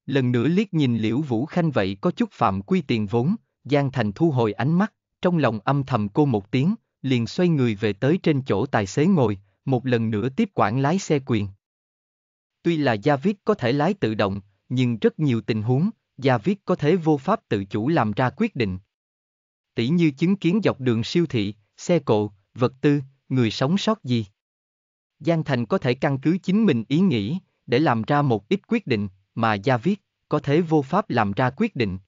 Lần nữa liếc nhìn Liễu Vũ Khanh vậy có chút phạm quy tiền vốn, Giang Thành thu hồi ánh mắt, trong lòng âm thầm cô một tiếng, liền xoay người về tới trên chỗ tài xế ngồi, một lần nữa tiếp quản lái xe quyền. Tuy là gia viết có thể lái tự động, nhưng rất nhiều tình huống, gia viết có thể vô pháp tự chủ làm ra quyết định. Tỷ như chứng kiến dọc đường siêu thị, xe cộ, vật tư, người sống sót gì. Giang Thành có thể căn cứ chính mình ý nghĩ, để làm ra một ít quyết định, mà Gia viết, có thể vô pháp làm ra quyết định.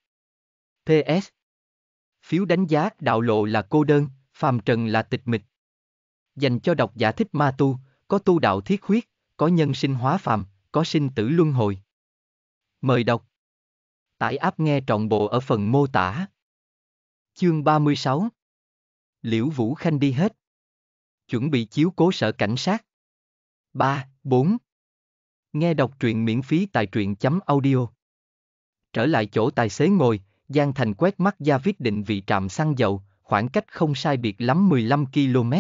PS Phiếu đánh giá đạo lộ là cô đơn, phàm trần là tịch mịch. Dành cho độc giả thích ma tu, có tu đạo thiết huyết, có nhân sinh hóa phàm, có sinh tử luân hồi. Mời đọc. Tải áp nghe trọn bộ ở phần mô tả. Chương 36 Liễu Vũ Khanh đi hết. Chuẩn bị chiếu cố sở cảnh sát. 3, 4. Nghe đọc truyện miễn phí tại truyện chấm audio. Trở lại chỗ tài xế ngồi, Giang Thành quét mắt gia viết định vị trạm xăng dầu, khoảng cách không sai biệt lắm 15 km.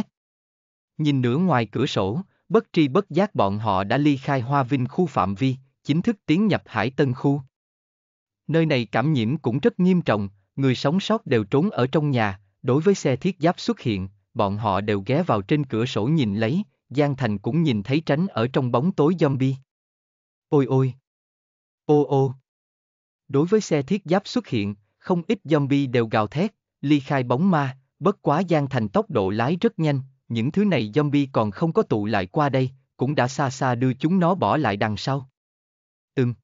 Nhìn nửa ngoài cửa sổ, bất tri bất giác bọn họ đã ly khai Hoa Vinh khu phạm vi, chính thức tiến nhập Hải Tân khu. Nơi này cảm nhiễm cũng rất nghiêm trọng, người sống sót đều trốn ở trong nhà, Đối với xe thiết giáp xuất hiện, bọn họ đều ghé vào trên cửa sổ nhìn lấy, Giang Thành cũng nhìn thấy tránh ở trong bóng tối zombie. Ôi ôi! Ô ô! Đối với xe thiết giáp xuất hiện, không ít zombie đều gào thét, ly khai bóng ma, bất quá Giang Thành tốc độ lái rất nhanh, những thứ này zombie còn không có tụ lại qua đây, cũng đã xa xa đưa chúng nó bỏ lại đằng sau. Ừm.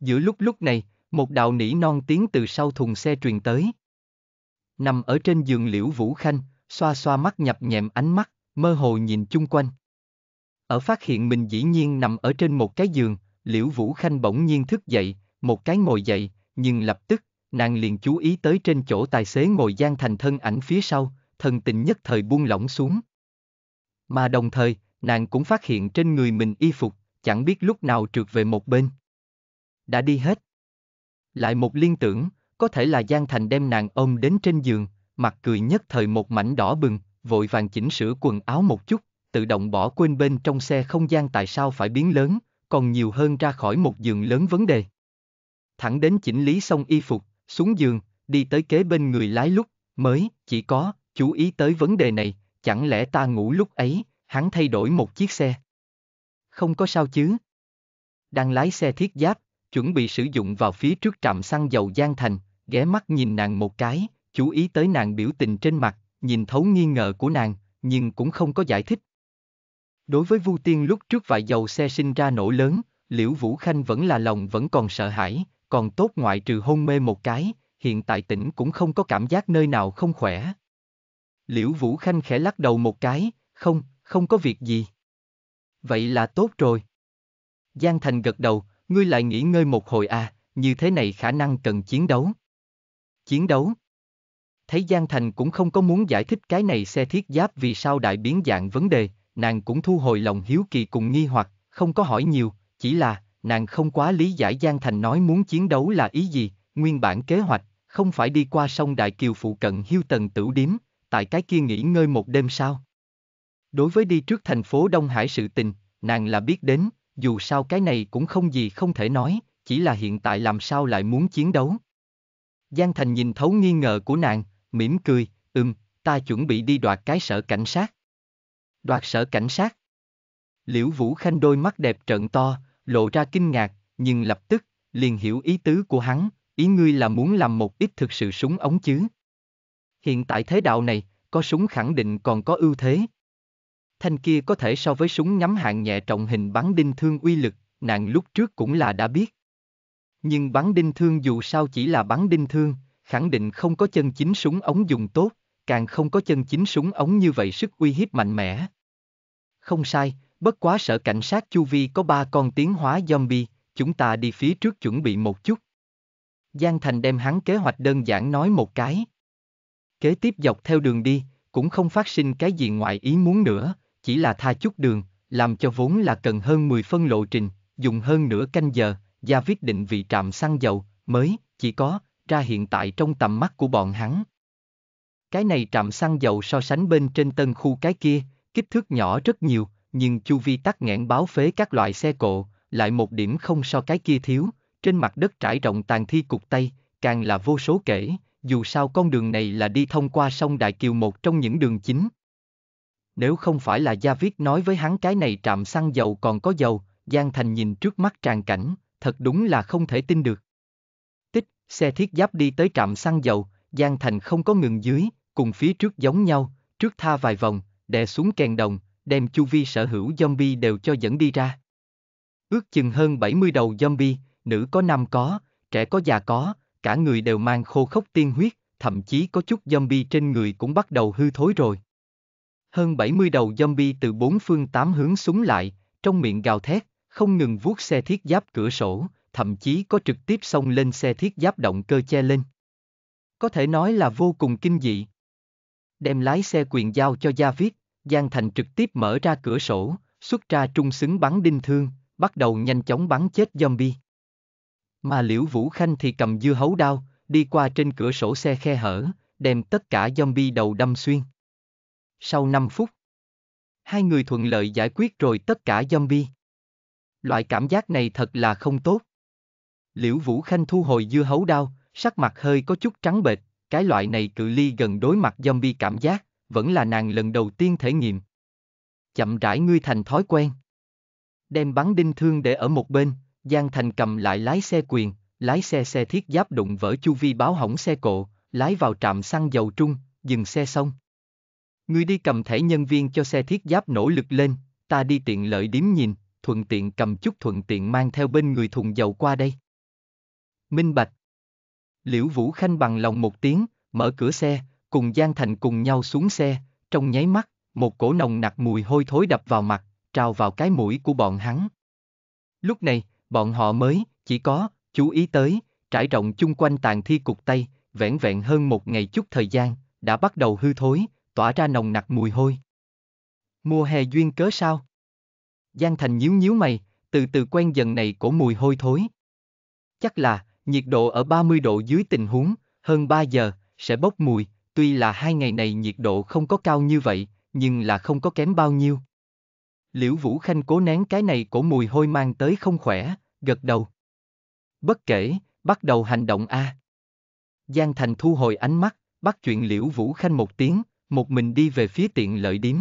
Giữa lúc lúc này, một đạo nỉ non tiếng từ sau thùng xe truyền tới nằm ở trên giường liễu Vũ Khanh, xoa xoa mắt nhập nhẹm ánh mắt, mơ hồ nhìn chung quanh. Ở phát hiện mình dĩ nhiên nằm ở trên một cái giường, liễu Vũ Khanh bỗng nhiên thức dậy, một cái ngồi dậy, nhưng lập tức, nàng liền chú ý tới trên chỗ tài xế ngồi gian thành thân ảnh phía sau, thần tình nhất thời buông lỏng xuống. Mà đồng thời, nàng cũng phát hiện trên người mình y phục, chẳng biết lúc nào trượt về một bên. Đã đi hết. Lại một liên tưởng, có thể là Giang Thành đem nàng ôm đến trên giường, mặt cười nhất thời một mảnh đỏ bừng, vội vàng chỉnh sửa quần áo một chút, tự động bỏ quên bên trong xe không gian tại sao phải biến lớn, còn nhiều hơn ra khỏi một giường lớn vấn đề. Thẳng đến chỉnh lý xong y phục, xuống giường, đi tới kế bên người lái lúc, mới, chỉ có, chú ý tới vấn đề này, chẳng lẽ ta ngủ lúc ấy, hắn thay đổi một chiếc xe. Không có sao chứ. Đang lái xe thiết giáp, chuẩn bị sử dụng vào phía trước trạm xăng dầu Giang Thành, ghé mắt nhìn nàng một cái, chú ý tới nàng biểu tình trên mặt, nhìn thấu nghi ngờ của nàng, nhưng cũng không có giải thích. Đối với Vu Tiên lúc trước vài dầu xe sinh ra nổ lớn, Liễu Vũ Khanh vẫn là lòng vẫn còn sợ hãi, còn tốt ngoại trừ hôn mê một cái, hiện tại tỉnh cũng không có cảm giác nơi nào không khỏe. Liễu Vũ Khanh khẽ lắc đầu một cái, không, không có việc gì. Vậy là tốt rồi. Giang Thành gật đầu, ngươi lại nghỉ ngơi một hồi à, như thế này khả năng cần chiến đấu chiến đấu. Thấy Giang Thành cũng không có muốn giải thích cái này xe thiết giáp vì sao đại biến dạng vấn đề, nàng cũng thu hồi lòng hiếu kỳ cùng nghi hoặc, không có hỏi nhiều, chỉ là, nàng không quá lý giải Giang Thành nói muốn chiến đấu là ý gì, nguyên bản kế hoạch, không phải đi qua sông Đại Kiều phụ cận Hiu tần tử điếm, tại cái kia nghỉ ngơi một đêm sao. Đối với đi trước thành phố Đông Hải sự tình, nàng là biết đến, dù sao cái này cũng không gì không thể nói, chỉ là hiện tại làm sao lại muốn chiến đấu. Giang Thành nhìn thấu nghi ngờ của nàng, mỉm cười, ừm, ta chuẩn bị đi đoạt cái sở cảnh sát. Đoạt sở cảnh sát. Liễu Vũ Khanh đôi mắt đẹp trợn to, lộ ra kinh ngạc, nhưng lập tức, liền hiểu ý tứ của hắn, ý ngươi là muốn làm một ít thực sự súng ống chứ. Hiện tại thế đạo này, có súng khẳng định còn có ưu thế. Thanh kia có thể so với súng nhắm hạng nhẹ trọng hình bắn đinh thương uy lực, nàng lúc trước cũng là đã biết. Nhưng bắn đinh thương dù sao chỉ là bắn đinh thương, khẳng định không có chân chính súng ống dùng tốt, càng không có chân chính súng ống như vậy sức uy hiếp mạnh mẽ. Không sai, bất quá sở cảnh sát chu vi có ba con tiến hóa zombie, chúng ta đi phía trước chuẩn bị một chút. Giang Thành đem hắn kế hoạch đơn giản nói một cái. Kế tiếp dọc theo đường đi, cũng không phát sinh cái gì ngoại ý muốn nữa, chỉ là tha chút đường, làm cho vốn là cần hơn 10 phân lộ trình, dùng hơn nửa canh giờ, gia viết định vị trạm xăng dầu, mới, chỉ có, ra hiện tại trong tầm mắt của bọn hắn. Cái này trạm xăng dầu so sánh bên trên tân khu cái kia, kích thước nhỏ rất nhiều, nhưng chu vi tắc nghẽn báo phế các loại xe cộ, lại một điểm không so cái kia thiếu, trên mặt đất trải rộng tàn thi cục Tây, càng là vô số kể, dù sao con đường này là đi thông qua sông Đại Kiều một trong những đường chính. Nếu không phải là Gia Viết nói với hắn cái này trạm xăng dầu còn có dầu, Giang Thành nhìn trước mắt tràn cảnh, thật đúng là không thể tin được. Tích, xe thiết giáp đi tới trạm xăng dầu, Giang Thành không có ngừng dưới, cùng phía trước giống nhau, trước tha vài vòng, đè xuống kèn đồng, đem chu vi sở hữu zombie đều cho dẫn đi ra. Ước chừng hơn 70 đầu zombie, nữ có nam có, trẻ có già có, cả người đều mang khô khốc tiên huyết, thậm chí có chút zombie trên người cũng bắt đầu hư thối rồi. Hơn 70 đầu zombie từ bốn phương tám hướng súng lại, trong miệng gào thét, không ngừng vuốt xe thiết giáp cửa sổ, thậm chí có trực tiếp xông lên xe thiết giáp động cơ che lên. Có thể nói là vô cùng kinh dị. Đem lái xe quyền giao cho Gia Viết, Giang Thành trực tiếp mở ra cửa sổ, xuất ra trung xứng bắn đinh thương, bắt đầu nhanh chóng bắn chết zombie. Mà Liễu Vũ Khanh thì cầm dưa hấu đao, đi qua trên cửa sổ xe khe hở, đem tất cả zombie đầu đâm xuyên. Sau 5 phút, hai người thuận lợi giải quyết rồi tất cả zombie. Loại cảm giác này thật là không tốt. Liễu Vũ Khanh thu hồi dưa hấu đao, sắc mặt hơi có chút trắng bệch, cái loại này cự ly gần đối mặt zombie cảm giác, vẫn là nàng lần đầu tiên thể nghiệm. Chậm rãi ngươi thành thói quen. Đem bắn đinh thương để ở một bên, Giang Thành cầm lại lái xe quyền, lái xe xe thiết giáp đụng vỡ chu vi báo hỏng xe cộ, lái vào trạm xăng dầu trung, dừng xe xong. Ngươi đi cầm thẻ nhân viên cho xe thiết giáp nỗ lực lên, ta đi tiện lợi điếm nhìn, thuận tiện cầm chút thuận tiện mang theo bên người thùng dầu qua đây. Minh Bạch Liễu Vũ Khanh bằng lòng một tiếng, mở cửa xe, cùng Giang Thành cùng nhau xuống xe, trong nháy mắt, một cổ nồng nặc mùi hôi thối đập vào mặt, trào vào cái mũi của bọn hắn. Lúc này, bọn họ mới, chỉ có, chú ý tới, trải rộng chung quanh tàn thi cục tay, vẻn vẹn hơn một ngày chút thời gian, đã bắt đầu hư thối, tỏa ra nồng nặc mùi hôi. Mùa hè duyên cớ sao? Giang Thành nhíu nhíu mày, từ từ quen dần này cổ mùi hôi thối. Chắc là, nhiệt độ ở 30 độ dưới tình huống, hơn 3 giờ, sẽ bốc mùi, tuy là hai ngày này nhiệt độ không có cao như vậy, nhưng là không có kém bao nhiêu. Liễu Vũ Khanh cố nén cái này cổ mùi hôi mang tới không khỏe, gật đầu. Bất kể, bắt đầu hành động a. À. Giang Thành thu hồi ánh mắt, bắt chuyện Liễu Vũ Khanh một tiếng, một mình đi về phía tiện lợi điếm.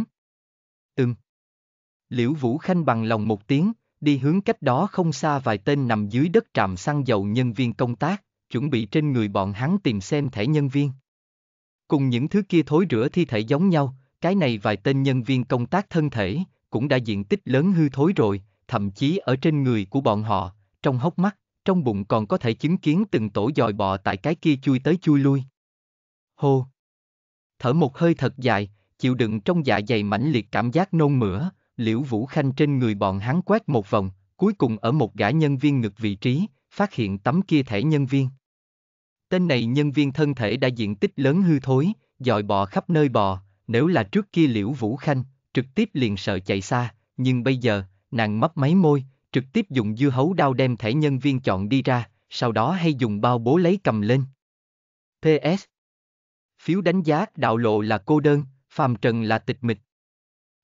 Liễu Vũ Khanh bằng lòng một tiếng, đi hướng cách đó không xa vài tên nằm dưới đất trạm xăng dầu nhân viên công tác, chuẩn bị trên người bọn hắn tìm xem thẻ nhân viên. Cùng những thứ kia thối rửa thi thể giống nhau, cái này vài tên nhân viên công tác thân thể, cũng đã diện tích lớn hư thối rồi, thậm chí ở trên người của bọn họ, trong hốc mắt, trong bụng còn có thể chứng kiến từng tổ dòi bọ tại cái kia chui tới chui lui. Hô! Thở một hơi thật dài, chịu đựng trong dạ dày mãnh liệt cảm giác nôn mửa, Liễu Vũ Khanh trên người bọn hắn quét một vòng, cuối cùng ở một gã nhân viên ngực vị trí, phát hiện tấm kia thẻ nhân viên. Tên này nhân viên thân thể đã diện tích lớn hư thối, dòi bò khắp nơi bò, nếu là trước kia Liễu Vũ Khanh, trực tiếp liền sợ chạy xa, nhưng bây giờ, nàng mấp máy môi, trực tiếp dùng dưa hấu đao đem thẻ nhân viên chọn đi ra, sau đó hay dùng bao bố lấy cầm lên. PS Phiếu đánh giá đạo lộ là cô đơn, phàm trần là tịch mịch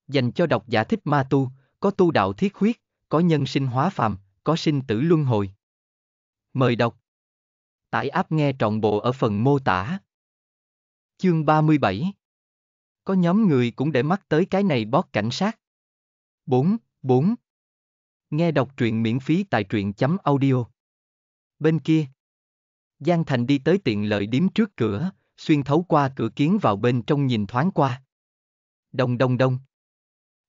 dành cho độc giả thích ma tu, có tu đạo thiết huyết, có nhân sinh hóa phàm, có sinh tử luân hồi. Mời đọc. Tải áp nghe trọn bộ ở phần mô tả. Chương 37 Có nhóm người cũng để mắt tới cái này bót cảnh sát. 4. 4. Nghe đọc truyện miễn phí tại truyện chấm audio. Bên kia. Giang Thành đi tới tiện lợi điếm trước cửa, xuyên thấu qua cửa kiến vào bên trong nhìn thoáng qua. Đông đông đông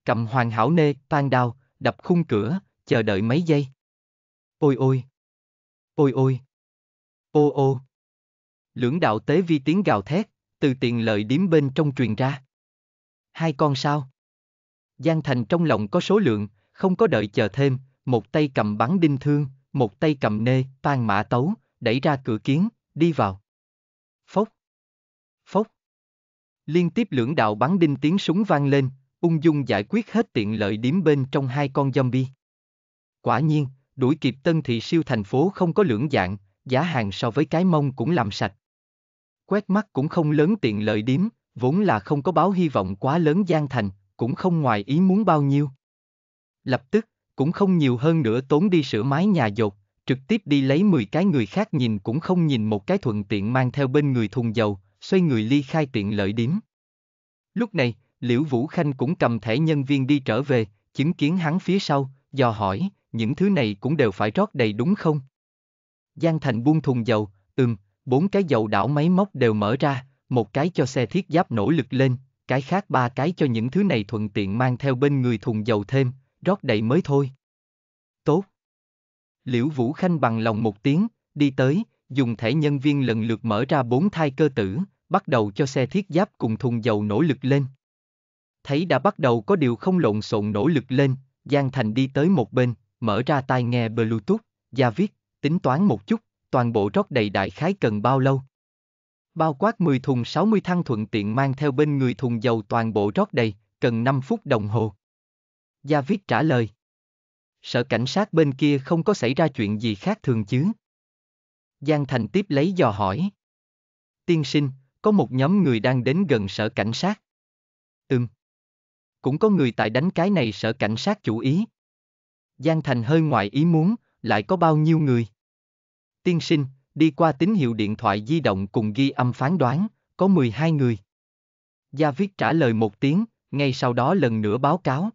cầm hoàn hảo nê, tan đao, đập khung cửa, chờ đợi mấy giây. Ôi ôi! Ôi ôi! Ô ô! Lưỡng đạo tế vi tiếng gào thét, từ tiền lợi điếm bên trong truyền ra. Hai con sao? Giang Thành trong lòng có số lượng, không có đợi chờ thêm, một tay cầm bắn đinh thương, một tay cầm nê, tan mã tấu, đẩy ra cửa kiến, đi vào. Phốc! Phốc! Liên tiếp lưỡng đạo bắn đinh tiếng súng vang lên, ung dung giải quyết hết tiện lợi điếm bên trong hai con zombie. Quả nhiên, đuổi kịp tân thị siêu thành phố không có lưỡng dạng, giá hàng so với cái mông cũng làm sạch. Quét mắt cũng không lớn tiện lợi điếm, vốn là không có báo hy vọng quá lớn gian thành, cũng không ngoài ý muốn bao nhiêu. Lập tức, cũng không nhiều hơn nữa tốn đi sửa mái nhà dột, trực tiếp đi lấy 10 cái người khác nhìn cũng không nhìn một cái thuận tiện mang theo bên người thùng dầu, xoay người ly khai tiện lợi điếm. Lúc này, Liễu Vũ Khanh cũng cầm thẻ nhân viên đi trở về, chứng kiến hắn phía sau, dò hỏi, những thứ này cũng đều phải rót đầy đúng không? Giang Thành buông thùng dầu, ừm, bốn cái dầu đảo máy móc đều mở ra, một cái cho xe thiết giáp nỗ lực lên, cái khác ba cái cho những thứ này thuận tiện mang theo bên người thùng dầu thêm, rót đầy mới thôi. Tốt. Liễu Vũ Khanh bằng lòng một tiếng, đi tới, dùng thẻ nhân viên lần lượt mở ra bốn thai cơ tử, bắt đầu cho xe thiết giáp cùng thùng dầu nỗ lực lên thấy đã bắt đầu có điều không lộn xộn nỗ lực lên, Giang Thành đi tới một bên, mở ra tai nghe Bluetooth, Gia viết, tính toán một chút, toàn bộ rót đầy đại khái cần bao lâu. Bao quát 10 thùng 60 thăng thuận tiện mang theo bên người thùng dầu toàn bộ rót đầy, cần 5 phút đồng hồ. Gia viết trả lời. sở cảnh sát bên kia không có xảy ra chuyện gì khác thường chứ. Giang Thành tiếp lấy dò hỏi. Tiên sinh, có một nhóm người đang đến gần sở cảnh sát. Ừm, cũng có người tại đánh cái này sợ cảnh sát chủ ý. Giang Thành hơi ngoài ý muốn, lại có bao nhiêu người? Tiên sinh, đi qua tín hiệu điện thoại di động cùng ghi âm phán đoán, có 12 người. Gia viết trả lời một tiếng, ngay sau đó lần nữa báo cáo.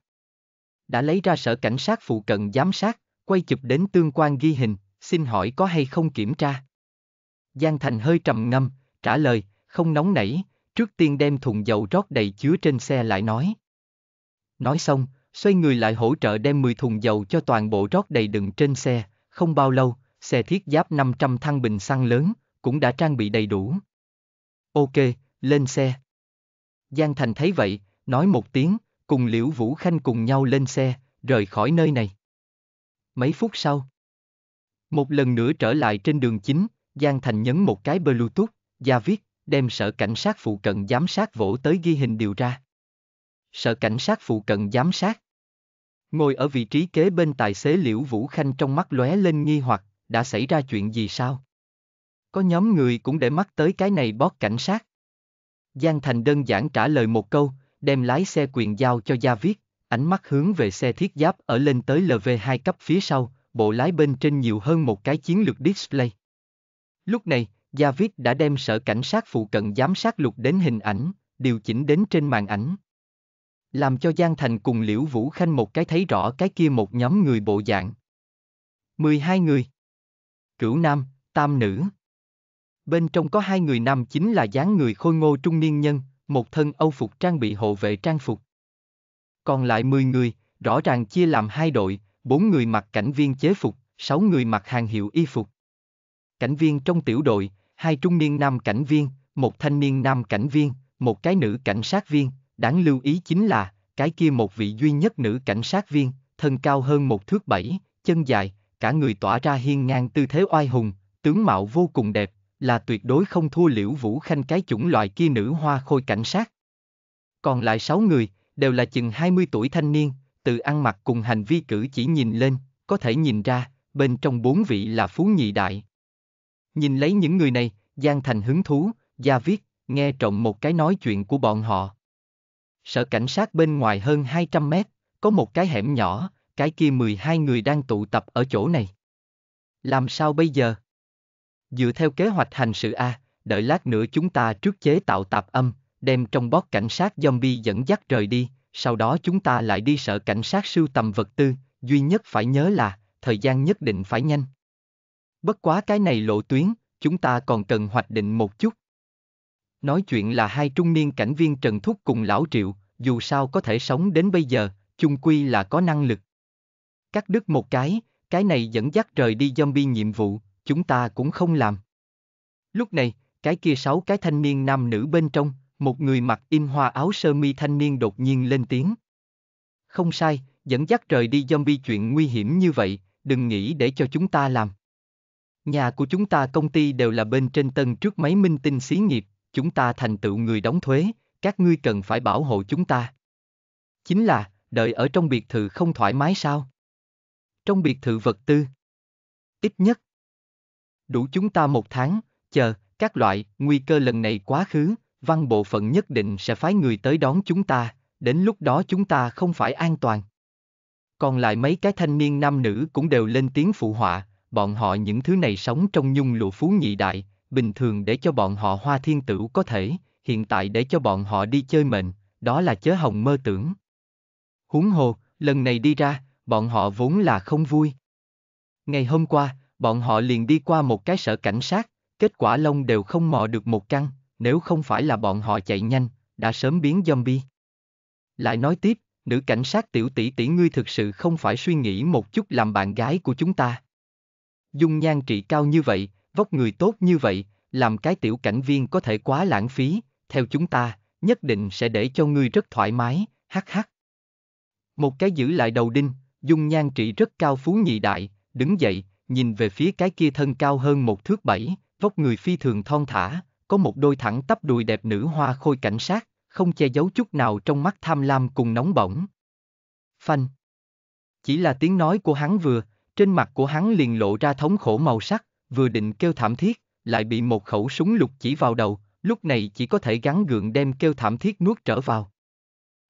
Đã lấy ra sở cảnh sát phụ cận giám sát, quay chụp đến tương quan ghi hình, xin hỏi có hay không kiểm tra. Giang Thành hơi trầm ngâm, trả lời, không nóng nảy, trước tiên đem thùng dầu rót đầy chứa trên xe lại nói. Nói xong, xoay người lại hỗ trợ đem 10 thùng dầu cho toàn bộ rót đầy đựng trên xe, không bao lâu, xe thiết giáp 500 thăng bình xăng lớn, cũng đã trang bị đầy đủ. Ok, lên xe. Giang Thành thấy vậy, nói một tiếng, cùng Liễu Vũ Khanh cùng nhau lên xe, rời khỏi nơi này. Mấy phút sau, một lần nữa trở lại trên đường chính, Giang Thành nhấn một cái Bluetooth, ra viết, đem sở cảnh sát phụ cận giám sát vỗ tới ghi hình điều ra sợ cảnh sát phụ cận giám sát. Ngồi ở vị trí kế bên tài xế Liễu Vũ Khanh trong mắt lóe lên nghi hoặc, đã xảy ra chuyện gì sao? Có nhóm người cũng để mắt tới cái này bót cảnh sát. Giang Thành đơn giản trả lời một câu, đem lái xe quyền giao cho Gia Viết, ánh mắt hướng về xe thiết giáp ở lên tới LV2 cấp phía sau, bộ lái bên trên nhiều hơn một cái chiến lược display. Lúc này, Gia Viết đã đem sở cảnh sát phụ cận giám sát lục đến hình ảnh, điều chỉnh đến trên màn ảnh làm cho Giang Thành cùng Liễu Vũ Khanh một cái thấy rõ cái kia một nhóm người bộ dạng. 12 người. Cửu nam, tam nữ. Bên trong có hai người nam chính là dáng người khôi ngô trung niên nhân, một thân âu phục trang bị hộ vệ trang phục. Còn lại 10 người, rõ ràng chia làm hai đội, bốn người mặc cảnh viên chế phục, sáu người mặc hàng hiệu y phục. Cảnh viên trong tiểu đội, hai trung niên nam cảnh viên, một thanh niên nam cảnh viên, một cái nữ cảnh sát viên, Đáng lưu ý chính là, cái kia một vị duy nhất nữ cảnh sát viên, thân cao hơn một thước bảy, chân dài, cả người tỏa ra hiên ngang tư thế oai hùng, tướng mạo vô cùng đẹp, là tuyệt đối không thua liễu vũ khanh cái chủng loại kia nữ hoa khôi cảnh sát. Còn lại sáu người, đều là chừng 20 tuổi thanh niên, từ ăn mặc cùng hành vi cử chỉ nhìn lên, có thể nhìn ra, bên trong bốn vị là phú nhị đại. Nhìn lấy những người này, Giang Thành hứng thú, Gia Viết, nghe trộm một cái nói chuyện của bọn họ. Sở cảnh sát bên ngoài hơn 200 mét, có một cái hẻm nhỏ, cái kia 12 người đang tụ tập ở chỗ này. Làm sao bây giờ? Dựa theo kế hoạch hành sự A, đợi lát nữa chúng ta trước chế tạo tạp âm, đem trong bót cảnh sát zombie dẫn dắt rời đi, sau đó chúng ta lại đi sở cảnh sát sưu tầm vật tư, duy nhất phải nhớ là, thời gian nhất định phải nhanh. Bất quá cái này lộ tuyến, chúng ta còn cần hoạch định một chút, Nói chuyện là hai trung niên cảnh viên Trần Thúc cùng Lão Triệu, dù sao có thể sống đến bây giờ, chung quy là có năng lực. Cắt đứt một cái, cái này dẫn dắt trời đi zombie nhiệm vụ, chúng ta cũng không làm. Lúc này, cái kia sáu cái thanh niên nam nữ bên trong, một người mặc in hoa áo sơ mi thanh niên đột nhiên lên tiếng. Không sai, dẫn dắt trời đi zombie chuyện nguy hiểm như vậy, đừng nghĩ để cho chúng ta làm. Nhà của chúng ta công ty đều là bên trên tầng trước máy minh tinh xí nghiệp, chúng ta thành tựu người đóng thuế, các ngươi cần phải bảo hộ chúng ta. Chính là, đợi ở trong biệt thự không thoải mái sao? Trong biệt thự vật tư. Ít nhất. Đủ chúng ta một tháng, chờ, các loại, nguy cơ lần này quá khứ, văn bộ phận nhất định sẽ phái người tới đón chúng ta, đến lúc đó chúng ta không phải an toàn. Còn lại mấy cái thanh niên nam nữ cũng đều lên tiếng phụ họa, bọn họ những thứ này sống trong nhung lụa phú nhị đại, bình thường để cho bọn họ hoa thiên tử có thể, hiện tại để cho bọn họ đi chơi mệnh, đó là chớ hồng mơ tưởng. Huống hồ, lần này đi ra, bọn họ vốn là không vui. Ngày hôm qua, bọn họ liền đi qua một cái sở cảnh sát, kết quả lông đều không mò được một căn, nếu không phải là bọn họ chạy nhanh, đã sớm biến zombie. Lại nói tiếp, nữ cảnh sát tiểu tỷ tỷ ngươi thực sự không phải suy nghĩ một chút làm bạn gái của chúng ta. Dung nhan trị cao như vậy, vóc người tốt như vậy, làm cái tiểu cảnh viên có thể quá lãng phí, theo chúng ta, nhất định sẽ để cho ngươi rất thoải mái, hắc hắc. Một cái giữ lại đầu đinh, dung nhan trị rất cao phú nhị đại, đứng dậy, nhìn về phía cái kia thân cao hơn một thước bảy, vóc người phi thường thon thả, có một đôi thẳng tắp đùi đẹp nữ hoa khôi cảnh sát, không che giấu chút nào trong mắt tham lam cùng nóng bỏng. Phanh. Chỉ là tiếng nói của hắn vừa, trên mặt của hắn liền lộ ra thống khổ màu sắc, vừa định kêu thảm thiết, lại bị một khẩu súng lục chỉ vào đầu, lúc này chỉ có thể gắn gượng đem kêu thảm thiết nuốt trở vào.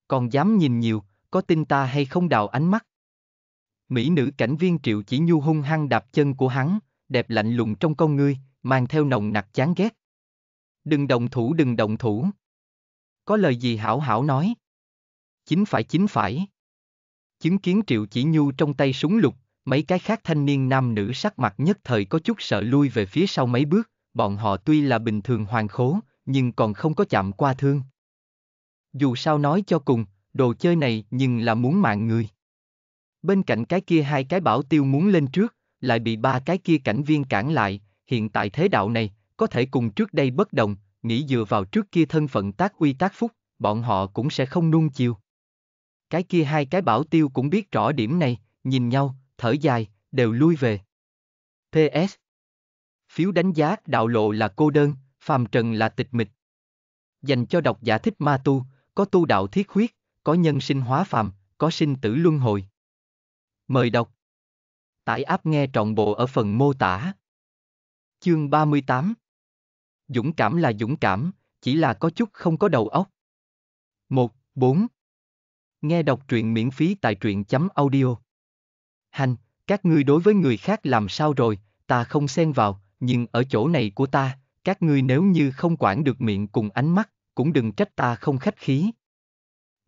Còn dám nhìn nhiều, có tin ta hay không đào ánh mắt. Mỹ nữ cảnh viên triệu chỉ nhu hung hăng đạp chân của hắn, đẹp lạnh lùng trong con ngươi, mang theo nồng nặc chán ghét. Đừng động thủ đừng động thủ. Có lời gì hảo hảo nói. Chính phải chính phải. Chứng kiến triệu chỉ nhu trong tay súng lục, Mấy cái khác thanh niên nam nữ sắc mặt nhất thời có chút sợ lui về phía sau mấy bước, bọn họ tuy là bình thường hoàng khố, nhưng còn không có chạm qua thương. Dù sao nói cho cùng, đồ chơi này nhưng là muốn mạng người. Bên cạnh cái kia hai cái bảo tiêu muốn lên trước, lại bị ba cái kia cảnh viên cản lại, hiện tại thế đạo này, có thể cùng trước đây bất đồng, nghĩ dựa vào trước kia thân phận tác uy tác phúc, bọn họ cũng sẽ không nuông chiều. Cái kia hai cái bảo tiêu cũng biết rõ điểm này, nhìn nhau, thở dài, đều lui về. PS. Phiếu đánh giá đạo lộ là cô đơn, phàm trần là tịch mịch. Dành cho độc giả thích ma tu, có tu đạo thiết huyết, có nhân sinh hóa phàm, có sinh tử luân hồi. Mời đọc. Tải áp nghe trọn bộ ở phần mô tả. Chương 38 Dũng cảm là dũng cảm, chỉ là có chút không có đầu óc. 1. 4. Nghe đọc truyện miễn phí tại truyện chấm audio. Hành, các ngươi đối với người khác làm sao rồi, ta không xen vào, nhưng ở chỗ này của ta, các ngươi nếu như không quản được miệng cùng ánh mắt, cũng đừng trách ta không khách khí.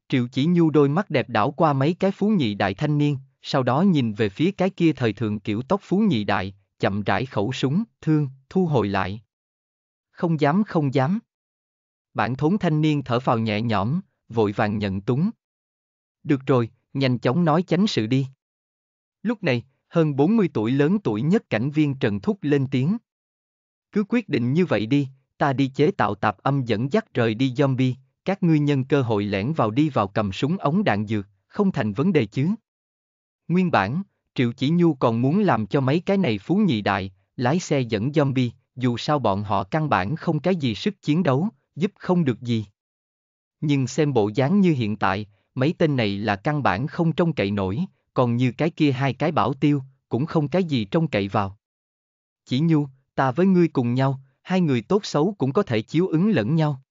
Triệu chỉ nhu đôi mắt đẹp đảo qua mấy cái phú nhị đại thanh niên, sau đó nhìn về phía cái kia thời thượng kiểu tóc phú nhị đại, chậm rãi khẩu súng, thương, thu hồi lại. Không dám không dám. Bản thốn thanh niên thở phào nhẹ nhõm, vội vàng nhận túng. Được rồi, nhanh chóng nói tránh sự đi. Lúc này, hơn 40 tuổi lớn tuổi nhất cảnh viên Trần Thúc lên tiếng. Cứ quyết định như vậy đi, ta đi chế tạo tạp âm dẫn dắt rời đi zombie, các ngươi nhân cơ hội lẻn vào đi vào cầm súng ống đạn dược, không thành vấn đề chứ. Nguyên bản, Triệu Chỉ Nhu còn muốn làm cho mấy cái này phú nhị đại, lái xe dẫn zombie, dù sao bọn họ căn bản không cái gì sức chiến đấu, giúp không được gì. Nhưng xem bộ dáng như hiện tại, mấy tên này là căn bản không trông cậy nổi, còn như cái kia hai cái bảo tiêu, cũng không cái gì trông cậy vào. Chỉ nhu, ta với ngươi cùng nhau, hai người tốt xấu cũng có thể chiếu ứng lẫn nhau.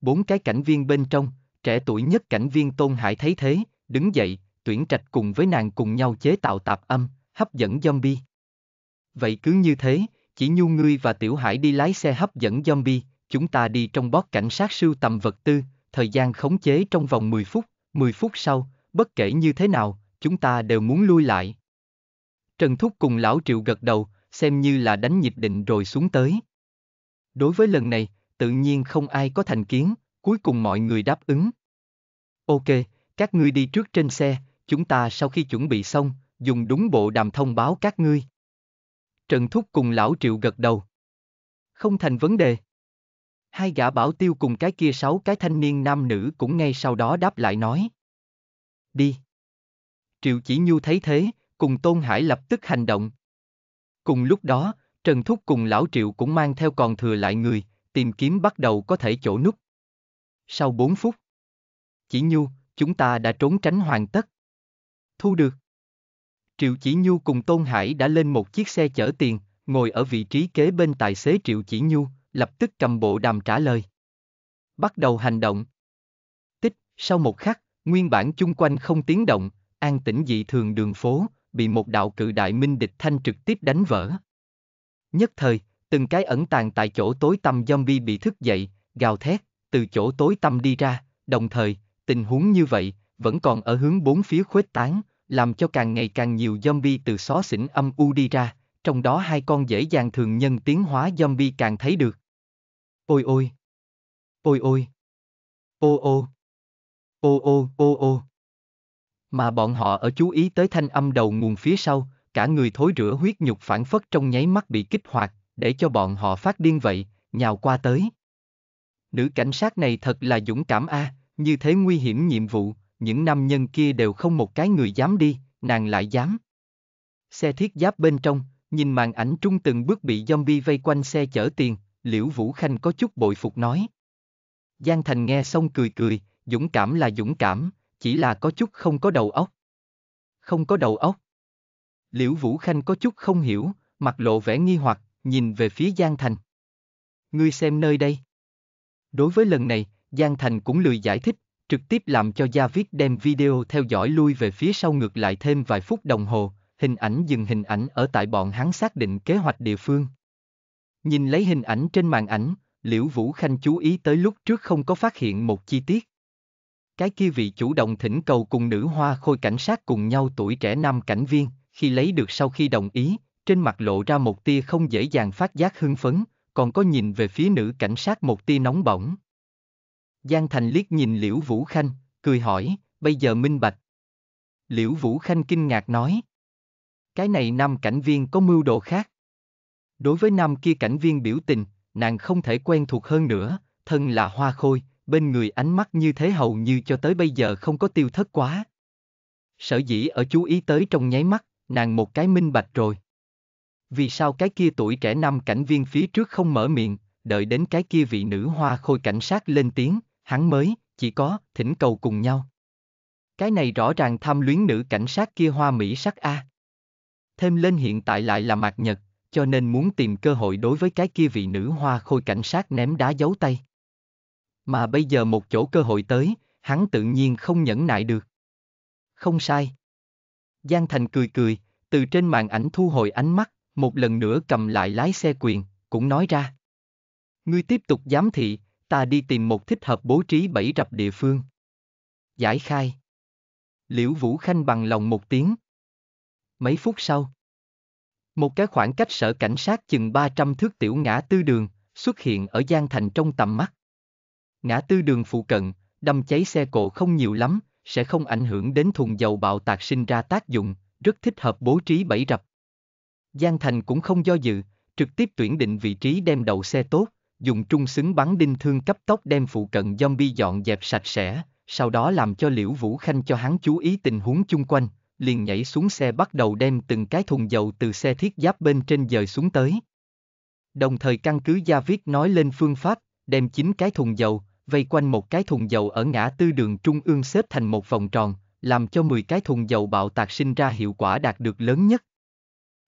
Bốn cái cảnh viên bên trong, trẻ tuổi nhất cảnh viên Tôn Hải thấy thế, đứng dậy, tuyển trạch cùng với nàng cùng nhau chế tạo tạp âm, hấp dẫn zombie. Vậy cứ như thế, chỉ nhu ngươi và Tiểu Hải đi lái xe hấp dẫn zombie, chúng ta đi trong bót cảnh sát sưu tầm vật tư, thời gian khống chế trong vòng 10 phút, 10 phút sau, bất kể như thế nào, chúng ta đều muốn lui lại. Trần Thúc cùng Lão Triệu gật đầu, xem như là đánh nhịp định rồi xuống tới. Đối với lần này, tự nhiên không ai có thành kiến, cuối cùng mọi người đáp ứng. Ok, các ngươi đi trước trên xe, chúng ta sau khi chuẩn bị xong, dùng đúng bộ đàm thông báo các ngươi. Trần Thúc cùng Lão Triệu gật đầu. Không thành vấn đề. Hai gã bảo tiêu cùng cái kia sáu cái thanh niên nam nữ cũng ngay sau đó đáp lại nói. Đi. Triệu Chỉ Nhu thấy thế, cùng Tôn Hải lập tức hành động. Cùng lúc đó, Trần Thúc cùng Lão Triệu cũng mang theo còn thừa lại người, tìm kiếm bắt đầu có thể chỗ nút. Sau 4 phút, Chỉ Nhu, chúng ta đã trốn tránh hoàn tất. Thu được. Triệu Chỉ Nhu cùng Tôn Hải đã lên một chiếc xe chở tiền, ngồi ở vị trí kế bên tài xế Triệu Chỉ Nhu, lập tức cầm bộ đàm trả lời. Bắt đầu hành động. Tích, sau một khắc, nguyên bản chung quanh không tiếng động, an tĩnh dị thường đường phố, bị một đạo cự đại minh địch thanh trực tiếp đánh vỡ. Nhất thời, từng cái ẩn tàng tại chỗ tối tăm zombie bị thức dậy, gào thét, từ chỗ tối tăm đi ra, đồng thời, tình huống như vậy, vẫn còn ở hướng bốn phía khuếch tán, làm cho càng ngày càng nhiều zombie từ xó xỉnh âm u đi ra, trong đó hai con dễ dàng thường nhân tiến hóa zombie càng thấy được. Ôi ôi! Ôi ôi! Ô ô! Ô ô ô ô! Mà bọn họ ở chú ý tới thanh âm đầu nguồn phía sau, cả người thối rửa huyết nhục phản phất trong nháy mắt bị kích hoạt, để cho bọn họ phát điên vậy, nhào qua tới. Nữ cảnh sát này thật là dũng cảm a, à, như thế nguy hiểm nhiệm vụ, những nam nhân kia đều không một cái người dám đi, nàng lại dám. Xe thiết giáp bên trong, nhìn màn ảnh trung từng bước bị zombie vây quanh xe chở tiền, Liễu Vũ Khanh có chút bội phục nói. Giang Thành nghe xong cười cười, dũng cảm là dũng cảm, chỉ là có chút không có đầu óc. Không có đầu óc. Liễu Vũ Khanh có chút không hiểu, mặt lộ vẻ nghi hoặc, nhìn về phía Giang Thành. Ngươi xem nơi đây. Đối với lần này, Giang Thành cũng lười giải thích, trực tiếp làm cho Gia Viết đem video theo dõi lui về phía sau ngược lại thêm vài phút đồng hồ, hình ảnh dừng hình ảnh ở tại bọn hắn xác định kế hoạch địa phương. Nhìn lấy hình ảnh trên màn ảnh, Liễu Vũ Khanh chú ý tới lúc trước không có phát hiện một chi tiết. Cái kia vị chủ động thỉnh cầu cùng nữ hoa khôi cảnh sát cùng nhau tuổi trẻ nam cảnh viên, khi lấy được sau khi đồng ý, trên mặt lộ ra một tia không dễ dàng phát giác hưng phấn, còn có nhìn về phía nữ cảnh sát một tia nóng bỏng. Giang Thành liếc nhìn Liễu Vũ Khanh, cười hỏi, bây giờ minh bạch. Liễu Vũ Khanh kinh ngạc nói. Cái này nam cảnh viên có mưu đồ khác. Đối với nam kia cảnh viên biểu tình, nàng không thể quen thuộc hơn nữa, thân là hoa khôi, bên người ánh mắt như thế hầu như cho tới bây giờ không có tiêu thất quá. Sở dĩ ở chú ý tới trong nháy mắt, nàng một cái minh bạch rồi. Vì sao cái kia tuổi trẻ năm cảnh viên phía trước không mở miệng, đợi đến cái kia vị nữ hoa khôi cảnh sát lên tiếng, hắn mới, chỉ có, thỉnh cầu cùng nhau. Cái này rõ ràng tham luyến nữ cảnh sát kia hoa Mỹ sắc A. Thêm lên hiện tại lại là mạc nhật, cho nên muốn tìm cơ hội đối với cái kia vị nữ hoa khôi cảnh sát ném đá giấu tay mà bây giờ một chỗ cơ hội tới, hắn tự nhiên không nhẫn nại được. Không sai. Giang Thành cười cười, từ trên màn ảnh thu hồi ánh mắt, một lần nữa cầm lại lái xe quyền, cũng nói ra. Ngươi tiếp tục giám thị, ta đi tìm một thích hợp bố trí bẫy rập địa phương. Giải khai. Liễu Vũ Khanh bằng lòng một tiếng. Mấy phút sau. Một cái khoảng cách sở cảnh sát chừng 300 thước tiểu ngã tư đường, xuất hiện ở Giang Thành trong tầm mắt ngã tư đường phụ cận, đâm cháy xe cộ không nhiều lắm, sẽ không ảnh hưởng đến thùng dầu bạo tạc sinh ra tác dụng, rất thích hợp bố trí bẫy rập. Giang Thành cũng không do dự, trực tiếp tuyển định vị trí đem đầu xe tốt, dùng trung xứng bắn đinh thương cấp tốc đem phụ cận zombie dọn dẹp sạch sẽ, sau đó làm cho Liễu Vũ Khanh cho hắn chú ý tình huống chung quanh, liền nhảy xuống xe bắt đầu đem từng cái thùng dầu từ xe thiết giáp bên trên dời xuống tới. Đồng thời căn cứ gia viết nói lên phương pháp, đem chín cái thùng dầu, vây quanh một cái thùng dầu ở ngã tư đường trung ương xếp thành một vòng tròn, làm cho 10 cái thùng dầu bạo tạc sinh ra hiệu quả đạt được lớn nhất.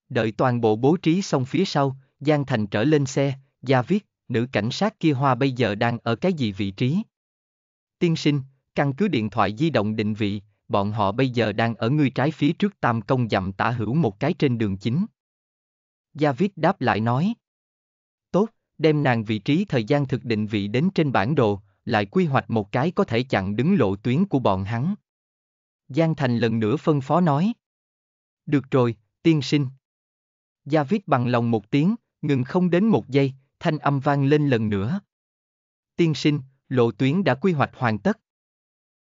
Đợi toàn bộ bố trí xong phía sau, Giang Thành trở lên xe, gia viết, nữ cảnh sát kia hoa bây giờ đang ở cái gì vị trí? Tiên sinh, căn cứ điện thoại di động định vị, bọn họ bây giờ đang ở ngươi trái phía trước tam công dặm tả hữu một cái trên đường chính. Gia viết đáp lại nói. Tốt, đem nàng vị trí thời gian thực định vị đến trên bản đồ, lại quy hoạch một cái có thể chặn đứng lộ tuyến của bọn hắn. Giang Thành lần nữa phân phó nói. Được rồi, tiên sinh. Gia viết bằng lòng một tiếng, ngừng không đến một giây, thanh âm vang lên lần nữa. Tiên sinh, lộ tuyến đã quy hoạch hoàn tất.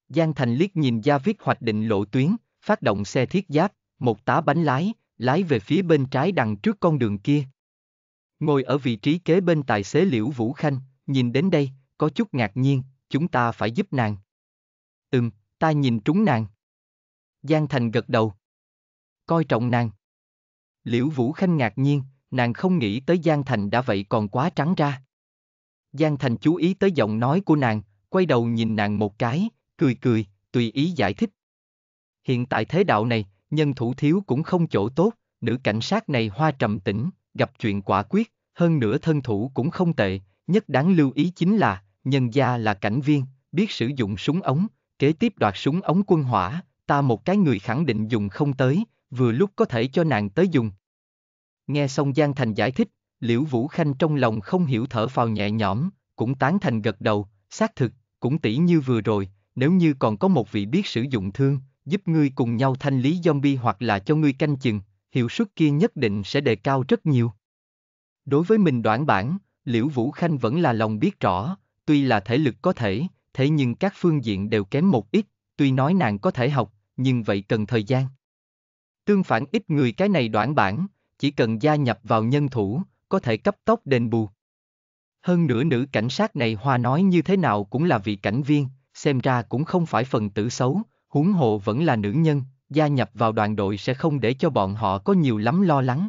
Giang Thành liếc nhìn Gia viết hoạch định lộ tuyến, phát động xe thiết giáp, một tá bánh lái, lái về phía bên trái đằng trước con đường kia. Ngồi ở vị trí kế bên tài xế Liễu Vũ Khanh, nhìn đến đây, có chút ngạc nhiên, chúng ta phải giúp nàng. Ừm, ta nhìn trúng nàng. Giang Thành gật đầu. Coi trọng nàng. Liễu Vũ Khanh ngạc nhiên, nàng không nghĩ tới Giang Thành đã vậy còn quá trắng ra. Giang Thành chú ý tới giọng nói của nàng, quay đầu nhìn nàng một cái, cười cười, tùy ý giải thích. Hiện tại thế đạo này, nhân thủ thiếu cũng không chỗ tốt, nữ cảnh sát này hoa trầm tĩnh, gặp chuyện quả quyết, hơn nữa thân thủ cũng không tệ, nhất đáng lưu ý chính là, nhân gia là cảnh viên, biết sử dụng súng ống, kế tiếp đoạt súng ống quân hỏa, ta một cái người khẳng định dùng không tới, vừa lúc có thể cho nàng tới dùng. Nghe xong Giang Thành giải thích, Liễu Vũ Khanh trong lòng không hiểu thở phào nhẹ nhõm, cũng tán thành gật đầu, xác thực, cũng tỷ như vừa rồi, nếu như còn có một vị biết sử dụng thương, giúp ngươi cùng nhau thanh lý zombie hoặc là cho ngươi canh chừng, hiệu suất kia nhất định sẽ đề cao rất nhiều. Đối với mình đoạn bản, Liễu Vũ Khanh vẫn là lòng biết rõ, tuy là thể lực có thể, thế nhưng các phương diện đều kém một ít, tuy nói nàng có thể học, nhưng vậy cần thời gian. Tương phản ít người cái này đoạn bản, chỉ cần gia nhập vào nhân thủ, có thể cấp tốc đền bù. Hơn nữa nữ cảnh sát này hoa nói như thế nào cũng là vị cảnh viên, xem ra cũng không phải phần tử xấu, huống hồ vẫn là nữ nhân, gia nhập vào đoàn đội sẽ không để cho bọn họ có nhiều lắm lo lắng.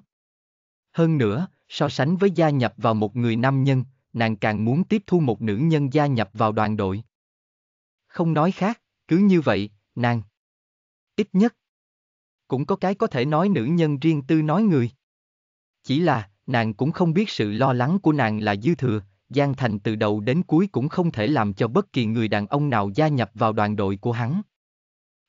Hơn nữa, so sánh với gia nhập vào một người nam nhân, nàng càng muốn tiếp thu một nữ nhân gia nhập vào đoàn đội. Không nói khác, cứ như vậy, nàng. Ít nhất. Cũng có cái có thể nói nữ nhân riêng tư nói người. Chỉ là, nàng cũng không biết sự lo lắng của nàng là dư thừa, Giang Thành từ đầu đến cuối cũng không thể làm cho bất kỳ người đàn ông nào gia nhập vào đoàn đội của hắn.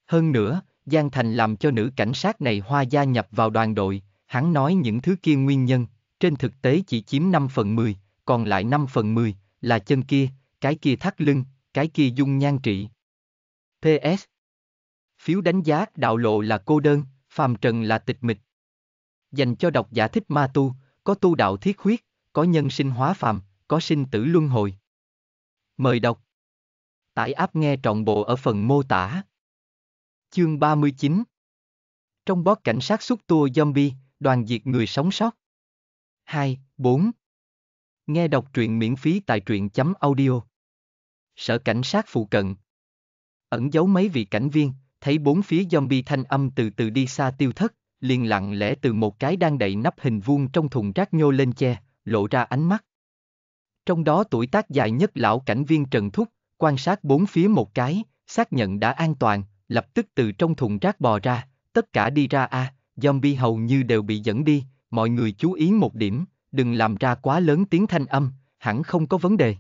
Hơn nữa, Giang Thành làm cho nữ cảnh sát này hoa gia nhập vào đoàn đội, hắn nói những thứ kia nguyên nhân, trên thực tế chỉ chiếm 5 phần 10, còn lại 5 phần 10, là chân kia, cái kia thắt lưng, cái kia dung nhan trị. PS Phiếu đánh giá đạo lộ là cô đơn, phàm trần là tịch mịch. Dành cho độc giả thích ma tu, có tu đạo thiết huyết, có nhân sinh hóa phàm, có sinh tử luân hồi. Mời đọc. Tải áp nghe trọn bộ ở phần mô tả. Chương 39 Trong bó cảnh sát xúc tua zombie, đoàn diệt người sống sót. 2, 4 Nghe đọc truyện miễn phí tại truyện.audio. chấm Sở cảnh sát phụ cận. Ẩn giấu mấy vị cảnh viên, thấy bốn phía zombie thanh âm từ từ đi xa tiêu thất, liền lặng lẽ từ một cái đang đậy nắp hình vuông trong thùng rác nhô lên che, lộ ra ánh mắt. Trong đó tuổi tác dài nhất lão cảnh viên Trần Thúc, quan sát bốn phía một cái, xác nhận đã an toàn, lập tức từ trong thùng rác bò ra, tất cả đi ra a, à, zombie hầu như đều bị dẫn đi, mọi người chú ý một điểm, đừng làm ra quá lớn tiếng thanh âm, hẳn không có vấn đề.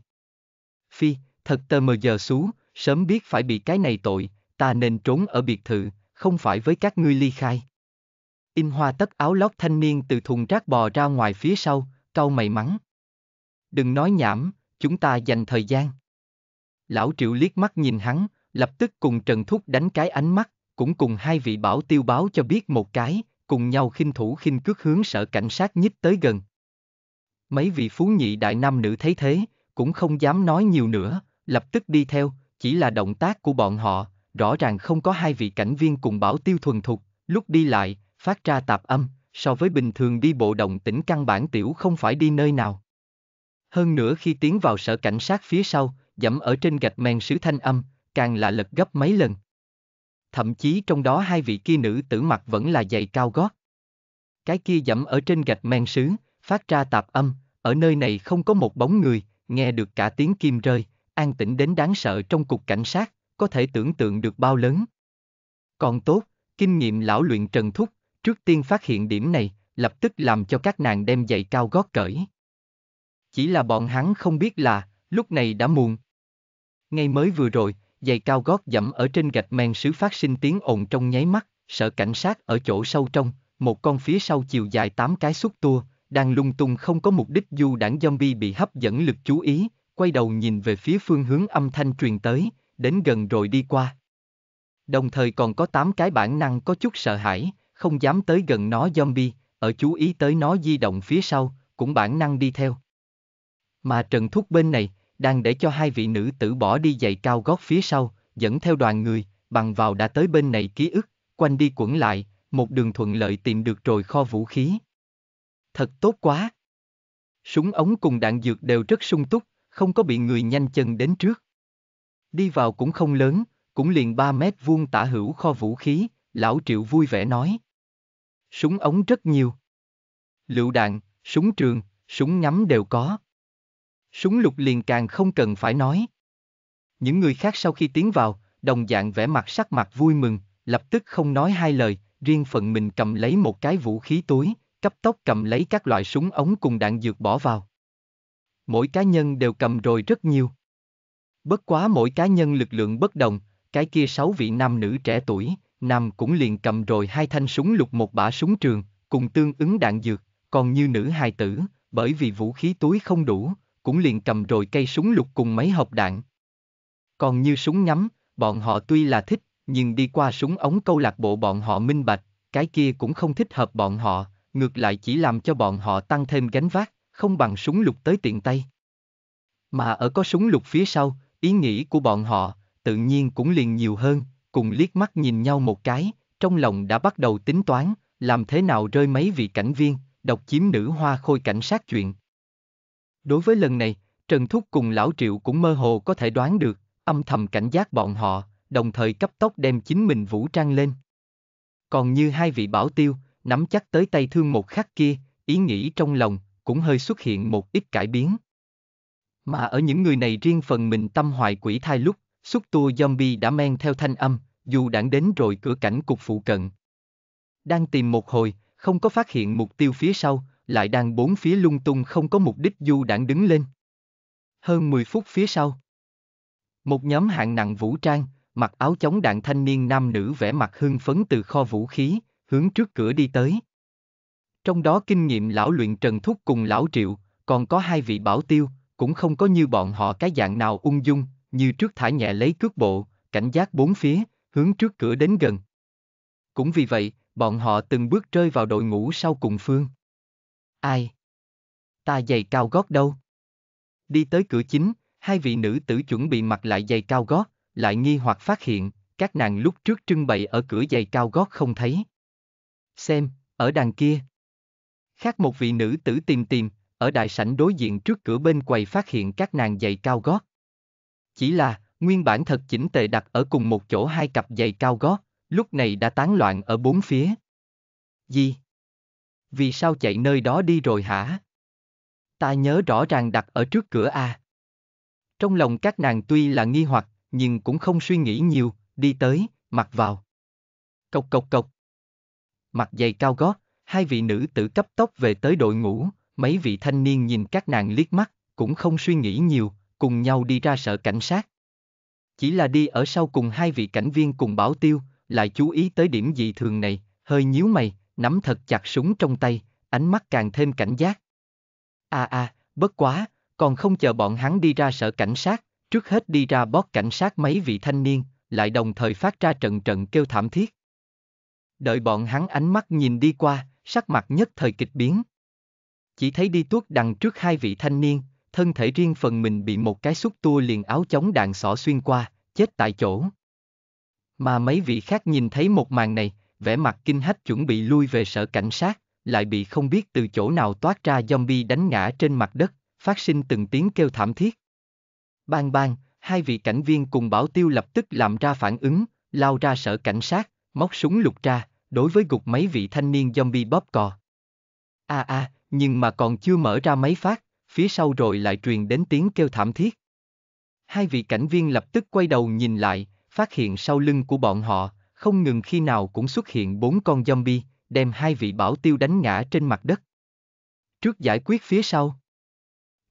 Phi, thật tờ mờ giờ xú, sớm biết phải bị cái này tội, ta nên trốn ở biệt thự, không phải với các ngươi ly khai. In hoa tất áo lót thanh niên từ thùng rác bò ra ngoài phía sau, cau mày mắng. Đừng nói nhảm, chúng ta dành thời gian. Lão triệu liếc mắt nhìn hắn, lập tức cùng Trần Thúc đánh cái ánh mắt, cũng cùng hai vị bảo tiêu báo cho biết một cái, cùng nhau khinh thủ khinh cước hướng sở cảnh sát nhích tới gần, Mấy vị phú nhị đại nam nữ thấy thế, cũng không dám nói nhiều nữa, lập tức đi theo, chỉ là động tác của bọn họ, rõ ràng không có hai vị cảnh viên cùng bảo tiêu thuần thục, lúc đi lại, phát ra tạp âm, so với bình thường đi bộ động tỉnh căn bản tiểu không phải đi nơi nào. Hơn nữa khi tiến vào sở cảnh sát phía sau, dẫm ở trên gạch men sứ thanh âm, càng là lật gấp mấy lần. Thậm chí trong đó hai vị kia nữ tử mặt vẫn là giày cao gót. Cái kia dẫm ở trên gạch men sứ, phát ra tạp âm, ở nơi này không có một bóng người, nghe được cả tiếng kim rơi, an tĩnh đến đáng sợ trong cục cảnh sát, có thể tưởng tượng được bao lớn. Còn tốt, kinh nghiệm lão luyện Trần Thúc, trước tiên phát hiện điểm này, lập tức làm cho các nàng đem giày cao gót cởi. Chỉ là bọn hắn không biết là, lúc này đã muộn. Ngay mới vừa rồi, giày cao gót dẫm ở trên gạch men sứ phát sinh tiếng ồn trong nháy mắt, sợ cảnh sát ở chỗ sâu trong, một con phía sau chiều dài 8 cái xúc tua, đang lung tung không có mục đích du đảng zombie bị hấp dẫn lực chú ý, quay đầu nhìn về phía phương hướng âm thanh truyền tới, đến gần rồi đi qua. Đồng thời còn có 8 cái bản năng có chút sợ hãi, không dám tới gần nó zombie, ở chú ý tới nó di động phía sau, cũng bản năng đi theo. Mà Trần Thúc bên này, đang để cho hai vị nữ tử bỏ đi giày cao gót phía sau, dẫn theo đoàn người, bằng vào đã tới bên này ký ức, quanh đi quẩn lại, một đường thuận lợi tìm được rồi kho vũ khí thật tốt quá. Súng ống cùng đạn dược đều rất sung túc, không có bị người nhanh chân đến trước. Đi vào cũng không lớn, cũng liền 3 mét vuông tả hữu kho vũ khí, lão triệu vui vẻ nói. Súng ống rất nhiều. Lựu đạn, súng trường, súng ngắm đều có. Súng lục liền càng không cần phải nói. Những người khác sau khi tiến vào, đồng dạng vẻ mặt sắc mặt vui mừng, lập tức không nói hai lời, riêng phần mình cầm lấy một cái vũ khí túi, cấp tốc cầm lấy các loại súng ống cùng đạn dược bỏ vào. Mỗi cá nhân đều cầm rồi rất nhiều. Bất quá mỗi cá nhân lực lượng bất đồng, cái kia sáu vị nam nữ trẻ tuổi, nam cũng liền cầm rồi hai thanh súng lục một bả súng trường, cùng tương ứng đạn dược, còn như nữ hài tử, bởi vì vũ khí túi không đủ, cũng liền cầm rồi cây súng lục cùng mấy hộp đạn. Còn như súng ngắm, bọn họ tuy là thích, nhưng đi qua súng ống câu lạc bộ bọn họ minh bạch, cái kia cũng không thích hợp bọn họ, ngược lại chỉ làm cho bọn họ tăng thêm gánh vác, không bằng súng lục tới tiện tay. Mà ở có súng lục phía sau, ý nghĩ của bọn họ, tự nhiên cũng liền nhiều hơn, cùng liếc mắt nhìn nhau một cái, trong lòng đã bắt đầu tính toán, làm thế nào rơi mấy vị cảnh viên, độc chiếm nữ hoa khôi cảnh sát chuyện. Đối với lần này, Trần Thúc cùng Lão Triệu cũng mơ hồ có thể đoán được, âm thầm cảnh giác bọn họ, đồng thời cấp tốc đem chính mình vũ trang lên. Còn như hai vị bảo tiêu, nắm chắc tới tay thương một khắc kia, ý nghĩ trong lòng, cũng hơi xuất hiện một ít cải biến. Mà ở những người này riêng phần mình tâm hoài quỷ thai lúc, xúc tua zombie đã men theo thanh âm, dù đã đến rồi cửa cảnh cục phụ cận. Đang tìm một hồi, không có phát hiện mục tiêu phía sau, lại đang bốn phía lung tung không có mục đích du đảng đứng lên. Hơn 10 phút phía sau. Một nhóm hạng nặng vũ trang, mặc áo chống đạn thanh niên nam nữ vẽ mặt hưng phấn từ kho vũ khí, hướng trước cửa đi tới. Trong đó kinh nghiệm lão luyện Trần Thúc cùng lão Triệu, còn có hai vị bảo tiêu, cũng không có như bọn họ cái dạng nào ung dung, như trước thả nhẹ lấy cước bộ, cảnh giác bốn phía, hướng trước cửa đến gần. Cũng vì vậy, bọn họ từng bước rơi vào đội ngũ sau cùng phương. Ai? Ta giày cao gót đâu? Đi tới cửa chính, hai vị nữ tử chuẩn bị mặc lại giày cao gót, lại nghi hoặc phát hiện, các nàng lúc trước trưng bày ở cửa giày cao gót không thấy xem, ở đằng kia. Khác một vị nữ tử tìm tìm, ở đại sảnh đối diện trước cửa bên quầy phát hiện các nàng giày cao gót. Chỉ là, nguyên bản thật chỉnh tề đặt ở cùng một chỗ hai cặp giày cao gót, lúc này đã tán loạn ở bốn phía. Gì? Vì sao chạy nơi đó đi rồi hả? Ta nhớ rõ ràng đặt ở trước cửa a. Trong lòng các nàng tuy là nghi hoặc, nhưng cũng không suy nghĩ nhiều, đi tới, mặc vào. Cộc cộc cộc mặc giày cao gót, hai vị nữ tử cấp tốc về tới đội ngũ, mấy vị thanh niên nhìn các nàng liếc mắt, cũng không suy nghĩ nhiều, cùng nhau đi ra sở cảnh sát. Chỉ là đi ở sau cùng hai vị cảnh viên cùng bảo tiêu, lại chú ý tới điểm dị thường này, hơi nhíu mày, nắm thật chặt súng trong tay, ánh mắt càng thêm cảnh giác. À à, bất quá, còn không chờ bọn hắn đi ra sở cảnh sát, trước hết đi ra bót cảnh sát mấy vị thanh niên, lại đồng thời phát ra trận trận kêu thảm thiết. Đợi bọn hắn ánh mắt nhìn đi qua, sắc mặt nhất thời kịch biến. Chỉ thấy đi tuốt đằng trước hai vị thanh niên, thân thể riêng phần mình bị một cái xúc tua liền áo chống đạn xỏ xuyên qua, chết tại chỗ. Mà mấy vị khác nhìn thấy một màn này, vẻ mặt kinh hách chuẩn bị lui về sở cảnh sát, lại bị không biết từ chỗ nào toát ra zombie đánh ngã trên mặt đất, phát sinh từng tiếng kêu thảm thiết. Bang bang, hai vị cảnh viên cùng bảo tiêu lập tức làm ra phản ứng, lao ra sở cảnh sát, móc súng lục ra, đối với gục mấy vị thanh niên zombie bóp cò. À à, nhưng mà còn chưa mở ra máy phát, phía sau rồi lại truyền đến tiếng kêu thảm thiết. Hai vị cảnh viên lập tức quay đầu nhìn lại, phát hiện sau lưng của bọn họ, không ngừng khi nào cũng xuất hiện bốn con zombie, đem hai vị bảo tiêu đánh ngã trên mặt đất. Trước giải quyết phía sau,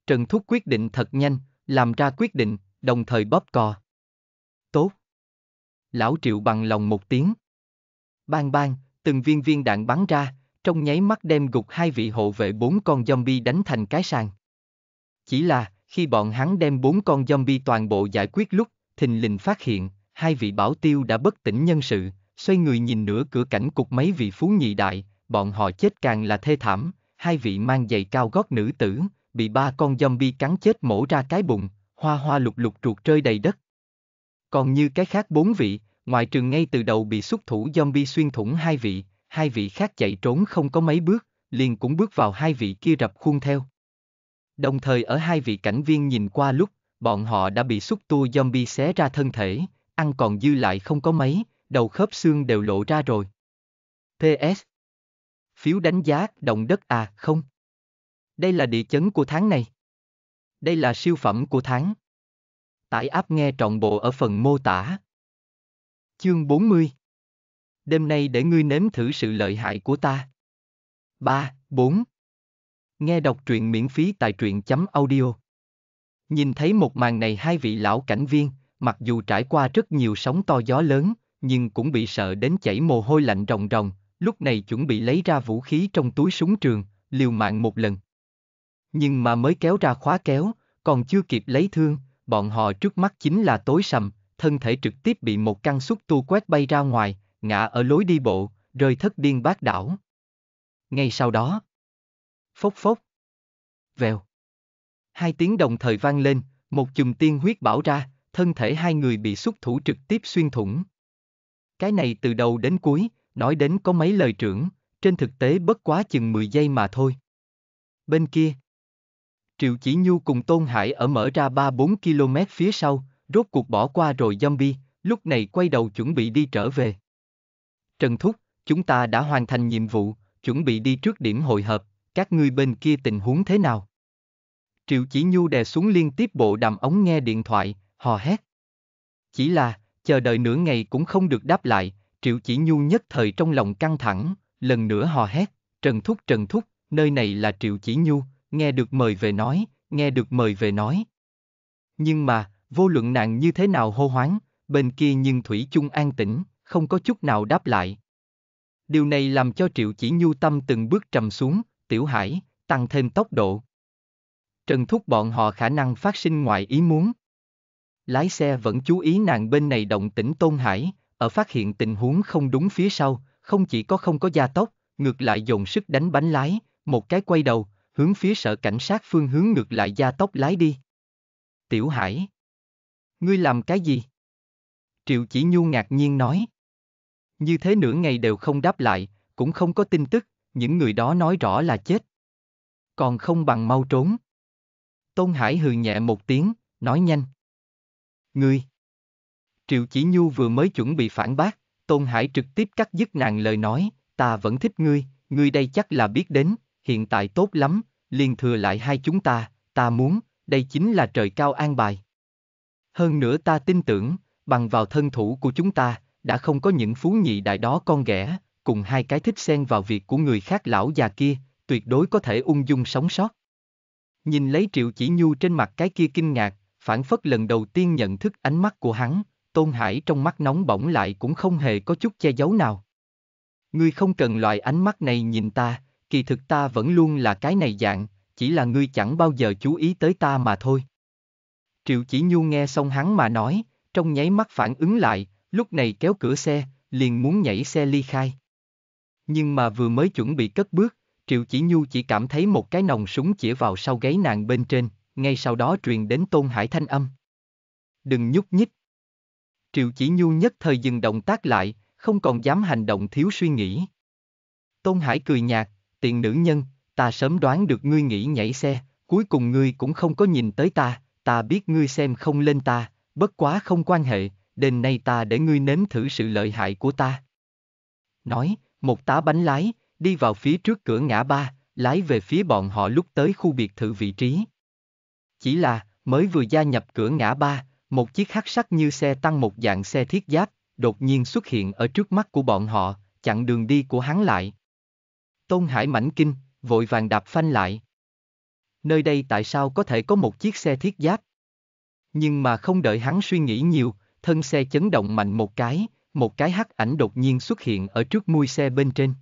Trần Thúc quyết định thật nhanh, làm ra quyết định, đồng thời bóp cò. Tốt. Lão Triệu bằng lòng một tiếng. Bang bang, từng viên viên đạn bắn ra, trong nháy mắt đem gục hai vị hộ vệ bốn con zombie đánh thành cái sàn. Chỉ là, khi bọn hắn đem bốn con zombie toàn bộ giải quyết lúc, thình lình phát hiện, hai vị bảo tiêu đã bất tỉnh nhân sự, xoay người nhìn nửa cửa cảnh cục mấy vị phú nhị đại, bọn họ chết càng là thê thảm, hai vị mang giày cao gót nữ tử, bị ba con zombie cắn chết mổ ra cái bụng, hoa hoa lục lục trượt rơi đầy đất. Còn như cái khác bốn vị, Ngoại trường ngay từ đầu bị xuất thủ zombie xuyên thủng hai vị, hai vị khác chạy trốn không có mấy bước, liền cũng bước vào hai vị kia rập khuôn theo. Đồng thời ở hai vị cảnh viên nhìn qua lúc, bọn họ đã bị xúc tua zombie xé ra thân thể, ăn còn dư lại không có mấy, đầu khớp xương đều lộ ra rồi. PS Phiếu đánh giá động đất à không? Đây là địa chấn của tháng này. Đây là siêu phẩm của tháng. Tải áp nghe trọn bộ ở phần mô tả. Chương 40 Đêm nay để ngươi nếm thử sự lợi hại của ta. 3. 4. Nghe đọc truyện miễn phí tại truyện chấm audio. Nhìn thấy một màn này hai vị lão cảnh viên, mặc dù trải qua rất nhiều sóng to gió lớn, nhưng cũng bị sợ đến chảy mồ hôi lạnh ròng ròng, lúc này chuẩn bị lấy ra vũ khí trong túi súng trường, liều mạng một lần. Nhưng mà mới kéo ra khóa kéo, còn chưa kịp lấy thương, bọn họ trước mắt chính là tối sầm, thân thể trực tiếp bị một căn xúc tu quét bay ra ngoài, ngã ở lối đi bộ, rơi thất điên bát đảo. Ngay sau đó, phốc phốc, vèo. Hai tiếng đồng thời vang lên, một chùm tiên huyết bảo ra, thân thể hai người bị xúc thủ trực tiếp xuyên thủng. Cái này từ đầu đến cuối, nói đến có mấy lời trưởng, trên thực tế bất quá chừng 10 giây mà thôi. Bên kia, Triệu Chỉ Nhu cùng Tôn Hải ở mở ra 3-4 km phía sau, rốt cuộc bỏ qua rồi zombie, lúc này quay đầu chuẩn bị đi trở về. Trần Thúc, chúng ta đã hoàn thành nhiệm vụ, chuẩn bị đi trước điểm hội hợp, các ngươi bên kia tình huống thế nào? Triệu Chỉ Nhu đè xuống liên tiếp bộ đàm ống nghe điện thoại, hò hét. Chỉ là, chờ đợi nửa ngày cũng không được đáp lại, Triệu Chỉ Nhu nhất thời trong lòng căng thẳng, lần nữa hò hét, Trần Thúc Trần Thúc, nơi này là Triệu Chỉ Nhu, nghe được mời về nói, nghe được mời về nói. Nhưng mà, vô luận nàng như thế nào hô hoáng, bên kia nhưng Thủy chung an tĩnh, không có chút nào đáp lại. Điều này làm cho Triệu Chỉ Nhu tâm từng bước trầm xuống, Tiểu Hải, tăng thêm tốc độ. Trần thúc bọn họ khả năng phát sinh ngoại ý muốn. Lái xe vẫn chú ý nàng bên này động tĩnh Tôn Hải, ở phát hiện tình huống không đúng phía sau, không chỉ có không có gia tốc, ngược lại dồn sức đánh bánh lái, một cái quay đầu, hướng phía sở cảnh sát phương hướng ngược lại gia tốc lái đi. Tiểu Hải Ngươi làm cái gì? Triệu chỉ nhu ngạc nhiên nói. Như thế nửa ngày đều không đáp lại, cũng không có tin tức, những người đó nói rõ là chết. Còn không bằng mau trốn. Tôn Hải hừ nhẹ một tiếng, nói nhanh. Ngươi! Triệu chỉ nhu vừa mới chuẩn bị phản bác, Tôn Hải trực tiếp cắt dứt nàng lời nói, ta vẫn thích ngươi, ngươi đây chắc là biết đến, hiện tại tốt lắm, liền thừa lại hai chúng ta, ta muốn, đây chính là trời cao an bài. Hơn nữa ta tin tưởng, bằng vào thân thủ của chúng ta, đã không có những phú nhị đại đó con ghẻ, cùng hai cái thích xen vào việc của người khác lão già kia, tuyệt đối có thể ung dung sống sót. Nhìn lấy Triệu Chỉ Nhu trên mặt cái kia kinh ngạc, phản phất lần đầu tiên nhận thức ánh mắt của hắn, Tôn Hải trong mắt nóng bỏng lại cũng không hề có chút che giấu nào. Ngươi không cần loại ánh mắt này nhìn ta, kỳ thực ta vẫn luôn là cái này dạng, chỉ là ngươi chẳng bao giờ chú ý tới ta mà thôi. Triệu Chỉ Nhu nghe xong hắn mà nói, trong nháy mắt phản ứng lại, lúc này kéo cửa xe, liền muốn nhảy xe ly khai. Nhưng mà vừa mới chuẩn bị cất bước, Triệu Chỉ Nhu chỉ cảm thấy một cái nòng súng chĩa vào sau gáy nàng bên trên, ngay sau đó truyền đến Tôn Hải thanh âm. Đừng nhúc nhích. Triệu Chỉ Nhu nhất thời dừng động tác lại, không còn dám hành động thiếu suy nghĩ. Tôn Hải cười nhạt, tiện nữ nhân, ta sớm đoán được ngươi nghĩ nhảy xe, cuối cùng ngươi cũng không có nhìn tới ta, ta biết ngươi xem không lên ta, bất quá không quan hệ, đền nay ta để ngươi nếm thử sự lợi hại của ta. Nói, một tá bánh lái, đi vào phía trước cửa ngã ba, lái về phía bọn họ lúc tới khu biệt thự vị trí. Chỉ là, mới vừa gia nhập cửa ngã ba, một chiếc hắc sắc như xe tăng một dạng xe thiết giáp, đột nhiên xuất hiện ở trước mắt của bọn họ, chặn đường đi của hắn lại. Tôn Hải mảnh kinh, vội vàng đạp phanh lại nơi đây tại sao có thể có một chiếc xe thiết giáp. Nhưng mà không đợi hắn suy nghĩ nhiều, thân xe chấn động mạnh một cái, một cái hắc ảnh đột nhiên xuất hiện ở trước mui xe bên trên.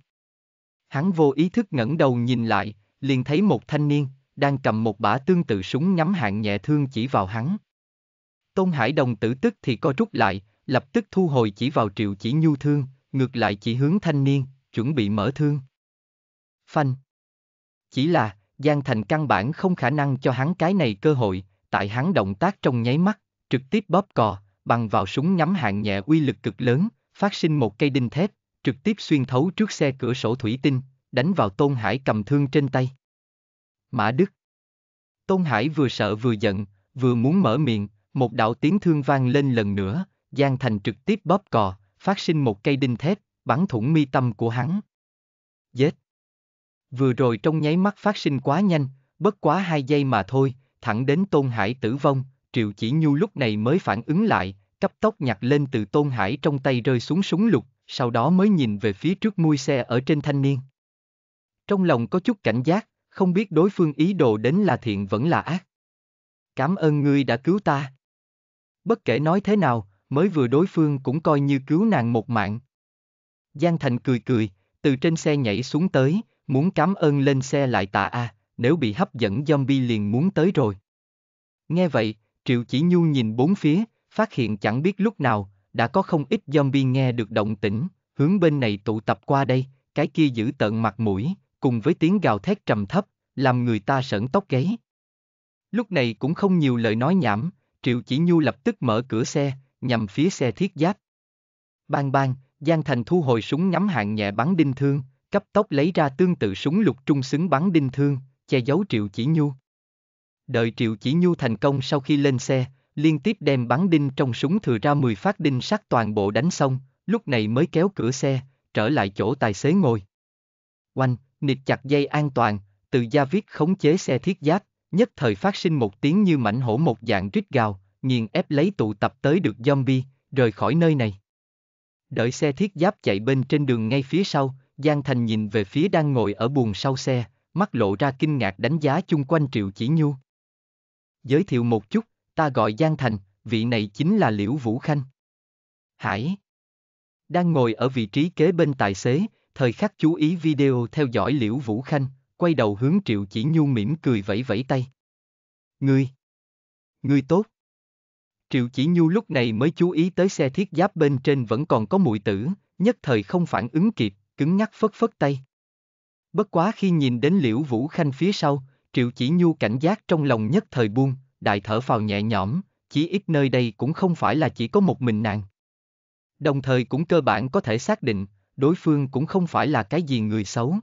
Hắn vô ý thức ngẩng đầu nhìn lại, liền thấy một thanh niên, đang cầm một bả tương tự súng nhắm hạng nhẹ thương chỉ vào hắn. Tôn Hải Đồng tử tức thì co rút lại, lập tức thu hồi chỉ vào triệu chỉ nhu thương, ngược lại chỉ hướng thanh niên, chuẩn bị mở thương. Phanh. Chỉ là, Giang Thành căn bản không khả năng cho hắn cái này cơ hội, tại hắn động tác trong nháy mắt, trực tiếp bóp cò, bằng vào súng nhắm hạng nhẹ uy lực cực lớn, phát sinh một cây đinh thép, trực tiếp xuyên thấu trước xe cửa sổ thủy tinh, đánh vào Tôn Hải cầm thương trên tay. Mã Đức Tôn Hải vừa sợ vừa giận, vừa muốn mở miệng, một đạo tiếng thương vang lên lần nữa, Giang Thành trực tiếp bóp cò, phát sinh một cây đinh thép, bắn thủng mi tâm của hắn. Dết! Vừa rồi trong nháy mắt phát sinh quá nhanh, bất quá hai giây mà thôi, thẳng đến Tôn Hải tử vong, Triệu Chỉ Nhu lúc này mới phản ứng lại, cấp tốc nhặt lên từ Tôn Hải trong tay rơi xuống súng lục, sau đó mới nhìn về phía trước mui xe ở trên thanh niên. Trong lòng có chút cảnh giác, không biết đối phương ý đồ đến là thiện vẫn là ác. Cảm ơn ngươi đã cứu ta. Bất kể nói thế nào, mới vừa đối phương cũng coi như cứu nàng một mạng. Giang Thành cười cười, từ trên xe nhảy xuống tới, Muốn cám ơn lên xe lại tạ a, nếu bị hấp dẫn zombie liền muốn tới rồi. Nghe vậy, Triệu Chỉ Nhu nhìn bốn phía, phát hiện chẳng biết lúc nào, đã có không ít zombie nghe được động tĩnh, hướng bên này tụ tập qua đây, cái kia giữ tận mặt mũi, cùng với tiếng gào thét trầm thấp, làm người ta sởn tóc gáy. Lúc này cũng không nhiều lời nói nhảm, Triệu Chỉ Nhu lập tức mở cửa xe, nhằm phía xe thiết giáp. Bang bang, Giang Thành thu hồi súng nhắm hạng nhẹ bắn đinh thương, cấp tốc lấy ra tương tự súng lục trung xứng bắn đinh thương, che giấu Triệu Chỉ Nhu. Đợi Triệu Chỉ Nhu thành công sau khi lên xe, liên tiếp đem bắn đinh trong súng thừa ra 10 phát đinh sắt toàn bộ đánh xong, lúc này mới kéo cửa xe, trở lại chỗ tài xế ngồi. Oanh, nịt chặt dây an toàn, từ gia viết khống chế xe thiết giáp, nhất thời phát sinh một tiếng như mảnh hổ một dạng rít gào, nghiền ép lấy tụ tập tới được zombie, rời khỏi nơi này. Đợi xe thiết giáp chạy bên trên đường ngay phía sau, Giang Thành nhìn về phía đang ngồi ở buồng sau xe, mắt lộ ra kinh ngạc đánh giá chung quanh Triệu Chỉ Nhu. Giới thiệu một chút, ta gọi Giang Thành, vị này chính là Liễu Vũ Khanh. Hải Đang ngồi ở vị trí kế bên tài xế, thời khắc chú ý video theo dõi Liễu Vũ Khanh, quay đầu hướng Triệu Chỉ Nhu mỉm cười vẫy vẫy tay. Ngươi! Ngươi tốt! Triệu Chỉ Nhu lúc này mới chú ý tới xe thiết giáp bên trên vẫn còn có mùi tử, nhất thời không phản ứng kịp, cứng nhắc phất phất tay. Bất quá khi nhìn đến Liễu Vũ Khanh phía sau, Triệu Chỉ Nhu cảnh giác trong lòng nhất thời buông, đại thở phào nhẹ nhõm, chỉ ít nơi đây cũng không phải là chỉ có một mình nàng. Đồng thời cũng cơ bản có thể xác định, đối phương cũng không phải là cái gì người xấu.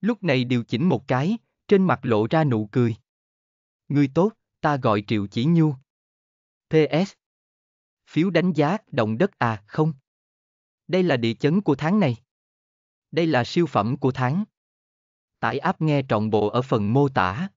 Lúc này điều chỉnh một cái, trên mặt lộ ra nụ cười. Người tốt, ta gọi Triệu Chỉ Nhu. PS. Phiếu đánh giá động đất à không? Đây là địa chấn của tháng này. Đây là siêu phẩm của tháng. Tải app nghe trọn bộ ở phần mô tả.